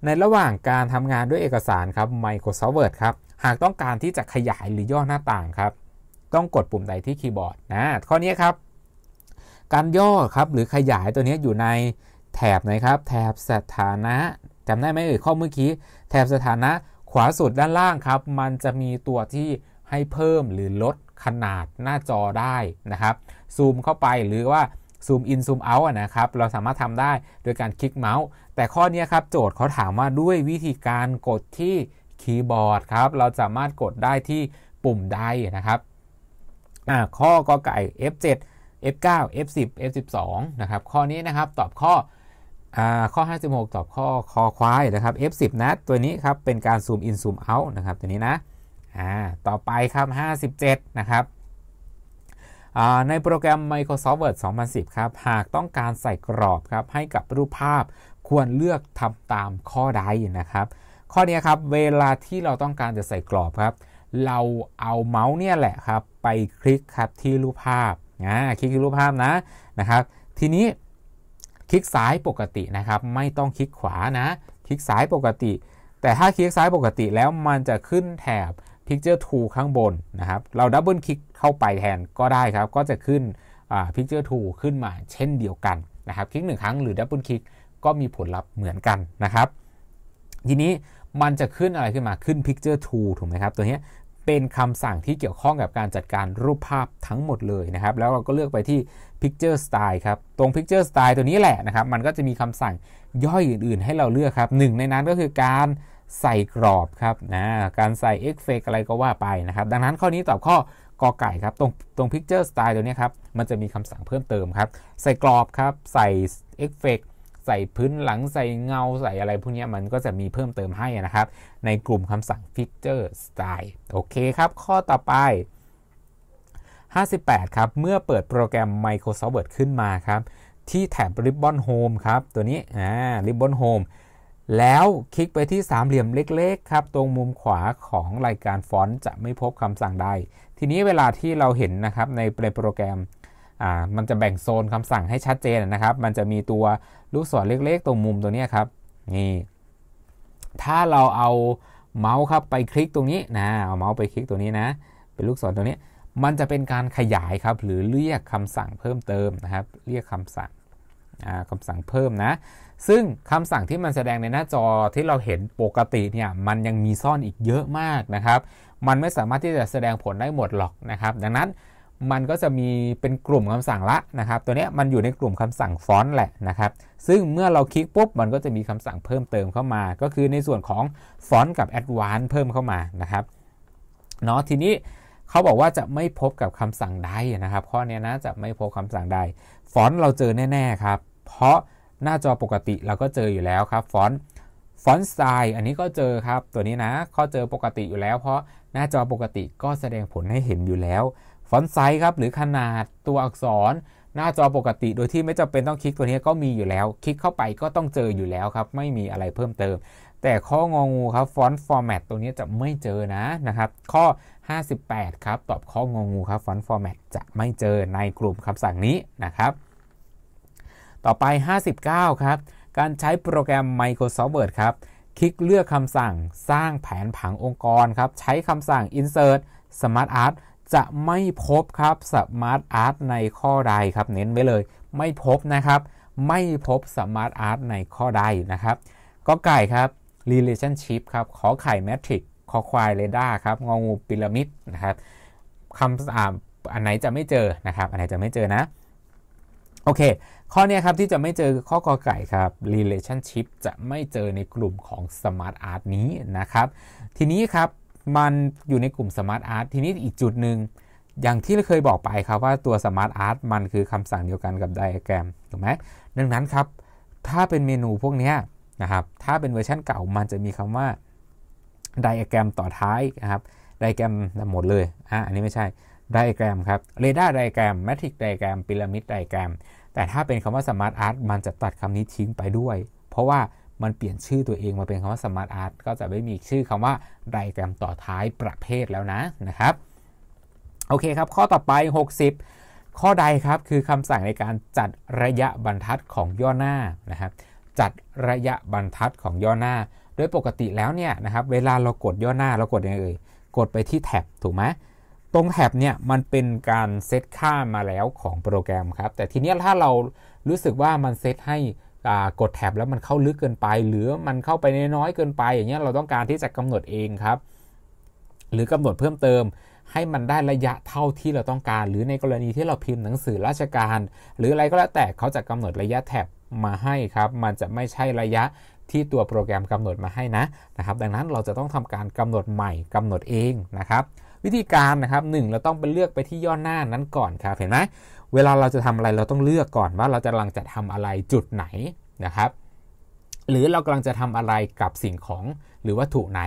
ในระหว่างการทำงานด้วยเอกสารครับ Microsoft Word ครับหากต้องการที่จะขยายหรือย่อหน้าต่างครับต้องกดปุ่มใดที่คีย์บอร์ดนะข้อนี้ครับ การย่อครับหรือขยายตัวนี้อยู่ในแถบนะครับแถบสถานะจำได้ไหมเอ่ยข้อเมื่อกี้แถบสถานะขวาสุดด้านล่างครับ มันจะมีตัวที่ให้เพิ่มหรือลดขนาดหน้าจอได้นะครับซูมเข้าไปหรือว่า ซูมอินซูมเอาท์นะครับเราสามารถทำได้โดยการคลิกเมาส์ แต่ข้อนี้ครับโจทย์เขาถามว่าด้วยวิธีการกดที่คีย์บอร์ดครับเราสามารถกดได้ที่ปุ่มใดนะครับข้อกอไก่ F7 F9 F10 F12 นะครับข้อนี้นะครับตอบข้อข้อ 56ตอบข้อคอควายนะครับ F10 นะตัวนี้ครับเป็นการซูมอินซูมเอาท์นะครับตัวนี้นะต่อไปครับ57 นะครับในโปรแกรม Microsoft Word 2010ครับหากต้องการใส่กรอบครับให้กับรูปภาพควรเลือกทำตามข้อใดนะครับข้อนี้ครับเวลาที่เราต้องการจะใส่กรอบครับ เราเอาเมาส์เนี่ยแหละครับ ไปคลิกครับที่รูปภาพนะคลิกที่รูปภาพนะนะครับ ทีนี้คลิกซ้ายปกตินะครับ ไม่ต้องคลิกขวานะ คลิกซ้ายปกติ แต่ถ้าคลิกซ้ายปกติแล้วมันจะขึ้นแถบ Picture to ข้างบนนะครับเราดับเบิลคลิกเข้าไปแทนก็ได้ครับก็จะขึ้น Picture to ขึ้นมาเช่นเดียวกันนะครับ คลิกหนึ่งครั้งหรือดับเบิลคลิกก็มีผลลัพธ์เหมือนกันนะครับ ทีนี้มันจะขึ้นอะไรขึ้นมาขึ้น Picture to ถูกไหมครับตัวนี้เป็นคำสั่งที่เกี่ยวข้องกับการจัดการรูปภาพทั้งหมดเลยนะครับ แล้วเราก็เลือกไปที่ Picture Style ครับตรง Picture Style ตัวนี้แหละนะครับมันก็จะมีคำสั่งย่อยอื่นๆ ให้เราเลือกครับหนึ่งในนั้นก็คือการใส่กรอบครับนะการใส่เอ็กเฟกอะไรก็ว่าไปนะครับดังนั้นข้อนี้ตอบข้อกอไก่ครับตรงตรง Picture Style ตัวนี้ครับมันจะมีคำสั่งเพิ่มเติมครับใส่กรอบครับใส่เอ็กเฟกใส่พื้นหลังใส่เงาใส่อะไรพวกนี้มันก็จะมีเพิ่มเติมให้นะครับ ในกลุ่มคำสั่ง Picture Style โอเคครับ ข้อต่อไป58 ครับ เมื่อเปิดโปรแกรม Microsoft Word ขึ้นมาครับ ที่แถบ Ribbon Home ครับ ตัวนี้อ่า Ribbon Home แล้วคลิกไปที่สามเหลี่ยมเล็ก ๆ ครับ ตรงมุมขวาของรายการฟอนต์จะไม่พบคำสั่งใดทีนี้เวลาที่เราเห็นนะครับ ในโปรแกรมมันจะแบ่งโซนคำสั่งให้ชัดเจนนะครับ มันจะมีตัวลูกศรเล็ก ๆ ตรงมุมตัวนี้ครับ นี่ ถ้าเราเอาเมาส์ครับไปคลิกตรงนี้นะเอาเมาส์ไปคลิกตัวนี้นะเป็นลูกศรตัวนี้มันจะเป็นการขยาย ครับ หรือเรียกคำสั่งเพิ่มเติมนะครับ เรียกคำสั่งคำสั่งเพิ่มนะ ซึ่งคำสั่งที่มันแสดงในหน้าจอที่เราเห็นปกติเนี่ยมันยังมีซ่อนอีกเยอะมากนะครับ มันไม่สามารถที่จะแสดงผลได้หมดหรอกนะครับ ดังนั้นมันก็จะมีเป็นกลุ่มคำสั่งละนะครับ ตัวนี้มันอยู่ในกลุ่มคำสั่งฟอนต์แหละนะครับ ซึ่งเมื่อเราคลิกปุ๊บมันก็จะมีคำสั่งเพิ่มเติมเข้ามา ก็คือในส่วนของฟอนต์กับแอดวานซ์เพิ่มเข้ามานะครับเนาะทีนี้เขาบอกว่าจะไม่พบกับคำสั่งใดนะครับข้อนี้นะจะไม่พบคำสั่งใดฟอนต์เราเจอแน่ๆครับ เพราะหน้าจอปกติเราก็เจออยู่แล้วครับฟอนต์ฟอนต์สไตล์อันนี้ก็เจอครับ ตัวนี้นะก็เจอปกติอยู่แล้ว เพราะหน้าจอปกติก็แสดงผลให้เห็นอยู่แล้วฟอนต์ไซส์ครับหรือขนาดตัวอักษร หน้าจอปกติโดยที่ไม่จำเป็นต้องคลิกตัวนี้ก็มีอยู่แล้ว คลิกเข้าไปก็ต้องเจออยู่แล้วครับไม่มีอะไรเพิ่มเติม แต่ข้ององูครับฟอนต์ฟอร์แมตตัวนี้จะไม่เจอนะนะครับ ข้อ58 ครับ ตอบข้องงูครับฟอนต์ฟอร์แมต จะไม่เจอในกลุ่มคำสั่งนี้นะครับ ต่อไป 59 ครับ การใช้โปรแกรม Microsoft Word ครับ คลิกเลือกคำสั่งสร้างแผนผังองค์กรครับ ใช้คำสั่ง insert smart art จะไม่พบครับ smart art ในข้อใดครับ เน้นไว้เลย ไม่พบนะครับ ไม่พบ smart art ในข้อใดนะครับก็ไก่ครับ relationship ครับ ขอไข่ matrix คอควายเรดาร์ครับงองูพีระมิดนะครับคำอ่าอันไหนจะไม่เจอนะครับ อันไหนจะไม่เจอนะโอเค ข้อนี้ครับที่จะไม่เจอข้อกอไก่ครับ relationship จะไม่เจอในกลุ่มของ smart art นี้นะครับ ทีนี้ครับมันอยู่ในกลุ่ม smart art ทีนี้อีกจุดหนึ่งอย่างที่เราเคยบอกไปครับว่าตัว smart art มันคือคำสั่งเดียวกันกับ diagram ถูกไหมดังนั้นครับถ้าเป็นเมนูพวกนี้นะครับถ้าเป็นเวอร์ชันเก่ามันจะมีคำว่าไดอะแกรมต่อท้ายนะครับไดอะแกรมหมดเลยอ่ะอันนี้ไม่ใช่ไดอะแกรมครับเรดาร์ไดอะแกรมแมทริกไดอะแกรมพีระมิดไดอะแกรมแต่ถ้าเป็นคำว่าสมาร์ทอาร์ตมันจะตัดคำนี้ทิ้งไปด้วย เพราะว่ามันเปลี่ยนชื่อตัวเองมาเป็นคำว่าสมาร์ทอาร์ตก็จะไม่มีชื่อคำว่าไดแกรมต่อท้ายประเภทแล้วนะนะครับโอเคครับข้อต่อไป 60 ข้อใดครับคือคำสั่งในการจัดระยะบรรทัดของย่อหน้านะครับจัดระยะบรรทัดของย่อหน้าโดยปกติแล้วเนี่ยนะครับเวลาเรากดย่อหน้า เรากดยังไงเอ่ยกดไปที่แท็บถูกไหมตรงแท็บเนี่ยมันเป็นการเซตค่ามาแล้วของโปรแกรมครับแต่ทีนี้ถ้าเรารู้สึกว่ามันเซตให้กดแท็บแล้วมันเข้าลึกเกินไป หรือมันเข้าไปน้อยเกินไป อย่างเงี้ยเราต้องการที่จะกำหนดเองครับ หรือกำหนดเพิ่มเติม ให้มันได้ระยะเท่าที่เราต้องการ หรือในกรณีที่เราพิมพ์หนังสือราชการ หรืออะไรก็แล้วแต่เขาจะกำหนดระยะแท็บมาให้ครับมันจะไม่ใช่ระยะที่ตัวโปรแกรมกำหนดมาให้นะนะครับ ดังนั้นเราจะต้องทำการกำหนดใหม่กำหนดเองนะครับ วิธีการนะครับ 1 เราต้องไปเลือกไปที่ย่อหน้านั้นก่อนครับเห็นไหมเวลาเราจะทำอะไรเราต้องเลือกก่อนว่าเราจะกำลังจะทำอะไรจุดไหนนะครับหรือเรากำลังจะทำอะไรกับสิ่งของ หรือวัตถุไหน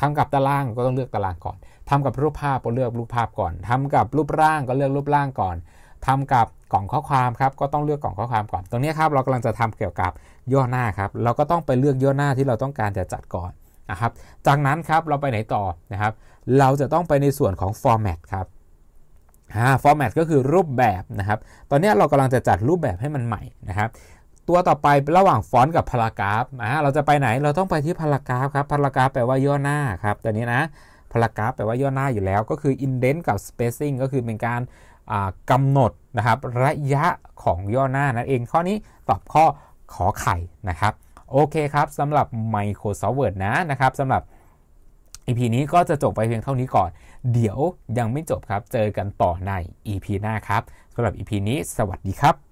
ทำกับตารางก็ต้องเลือกตารางก่อน ทำกับรูปภาพก็เลือกรูปภาพก่อน ทำกับรูปร่างก็เลือกรูปร่างก่อนทำกับกล่องข้อความครับก็ต้องเลือกกล่องข้อความก่อนตรงนี้ครับเรากำลังจะทำเกี่ยวกับย่อหน้าครับเราก็ต้องไปเลือกย่อหน้าที่เราต้องการจะจัดก่อนนะครับจากนั้นครับเราไปไหนต่อนะครับ เราจะต้องไปในส่วนของฟอร์แมตครับฟอร์แมตก็คือรูปแบบนะครับตอนนี้เรากำลังจะจัดรูปแบบให้มันใหม่นะครับ ตัวต่อไประหว่างฟอนต์กับพารากราฟเราจะไปไหนเราต้องไปที่พารากราฟครับพารากราฟแปลว่าย่อหน้าครับตอนนี้นะพารากราฟแปลว่าย่อหน้าอยู่แล้วก็คืออินเดนต์กับสเปซซิ่งก็คือเป็นการกำหนดนะครับระยะของย่อหน้านั่นเองข้อนี้ ตอบ ข้อขอไข่ นะครับ โอเค ครับสำหรับ Microsoft Word นะ นะ ครับสำหรับ EP นี้ก็จะจบไปเพียงเท่านี้ก่อน เดี๋ยวยังไม่จบ ครับ เจอกันต่อใน EP หน้า ครับสำหรับ EP นี้สวัสดี ครับ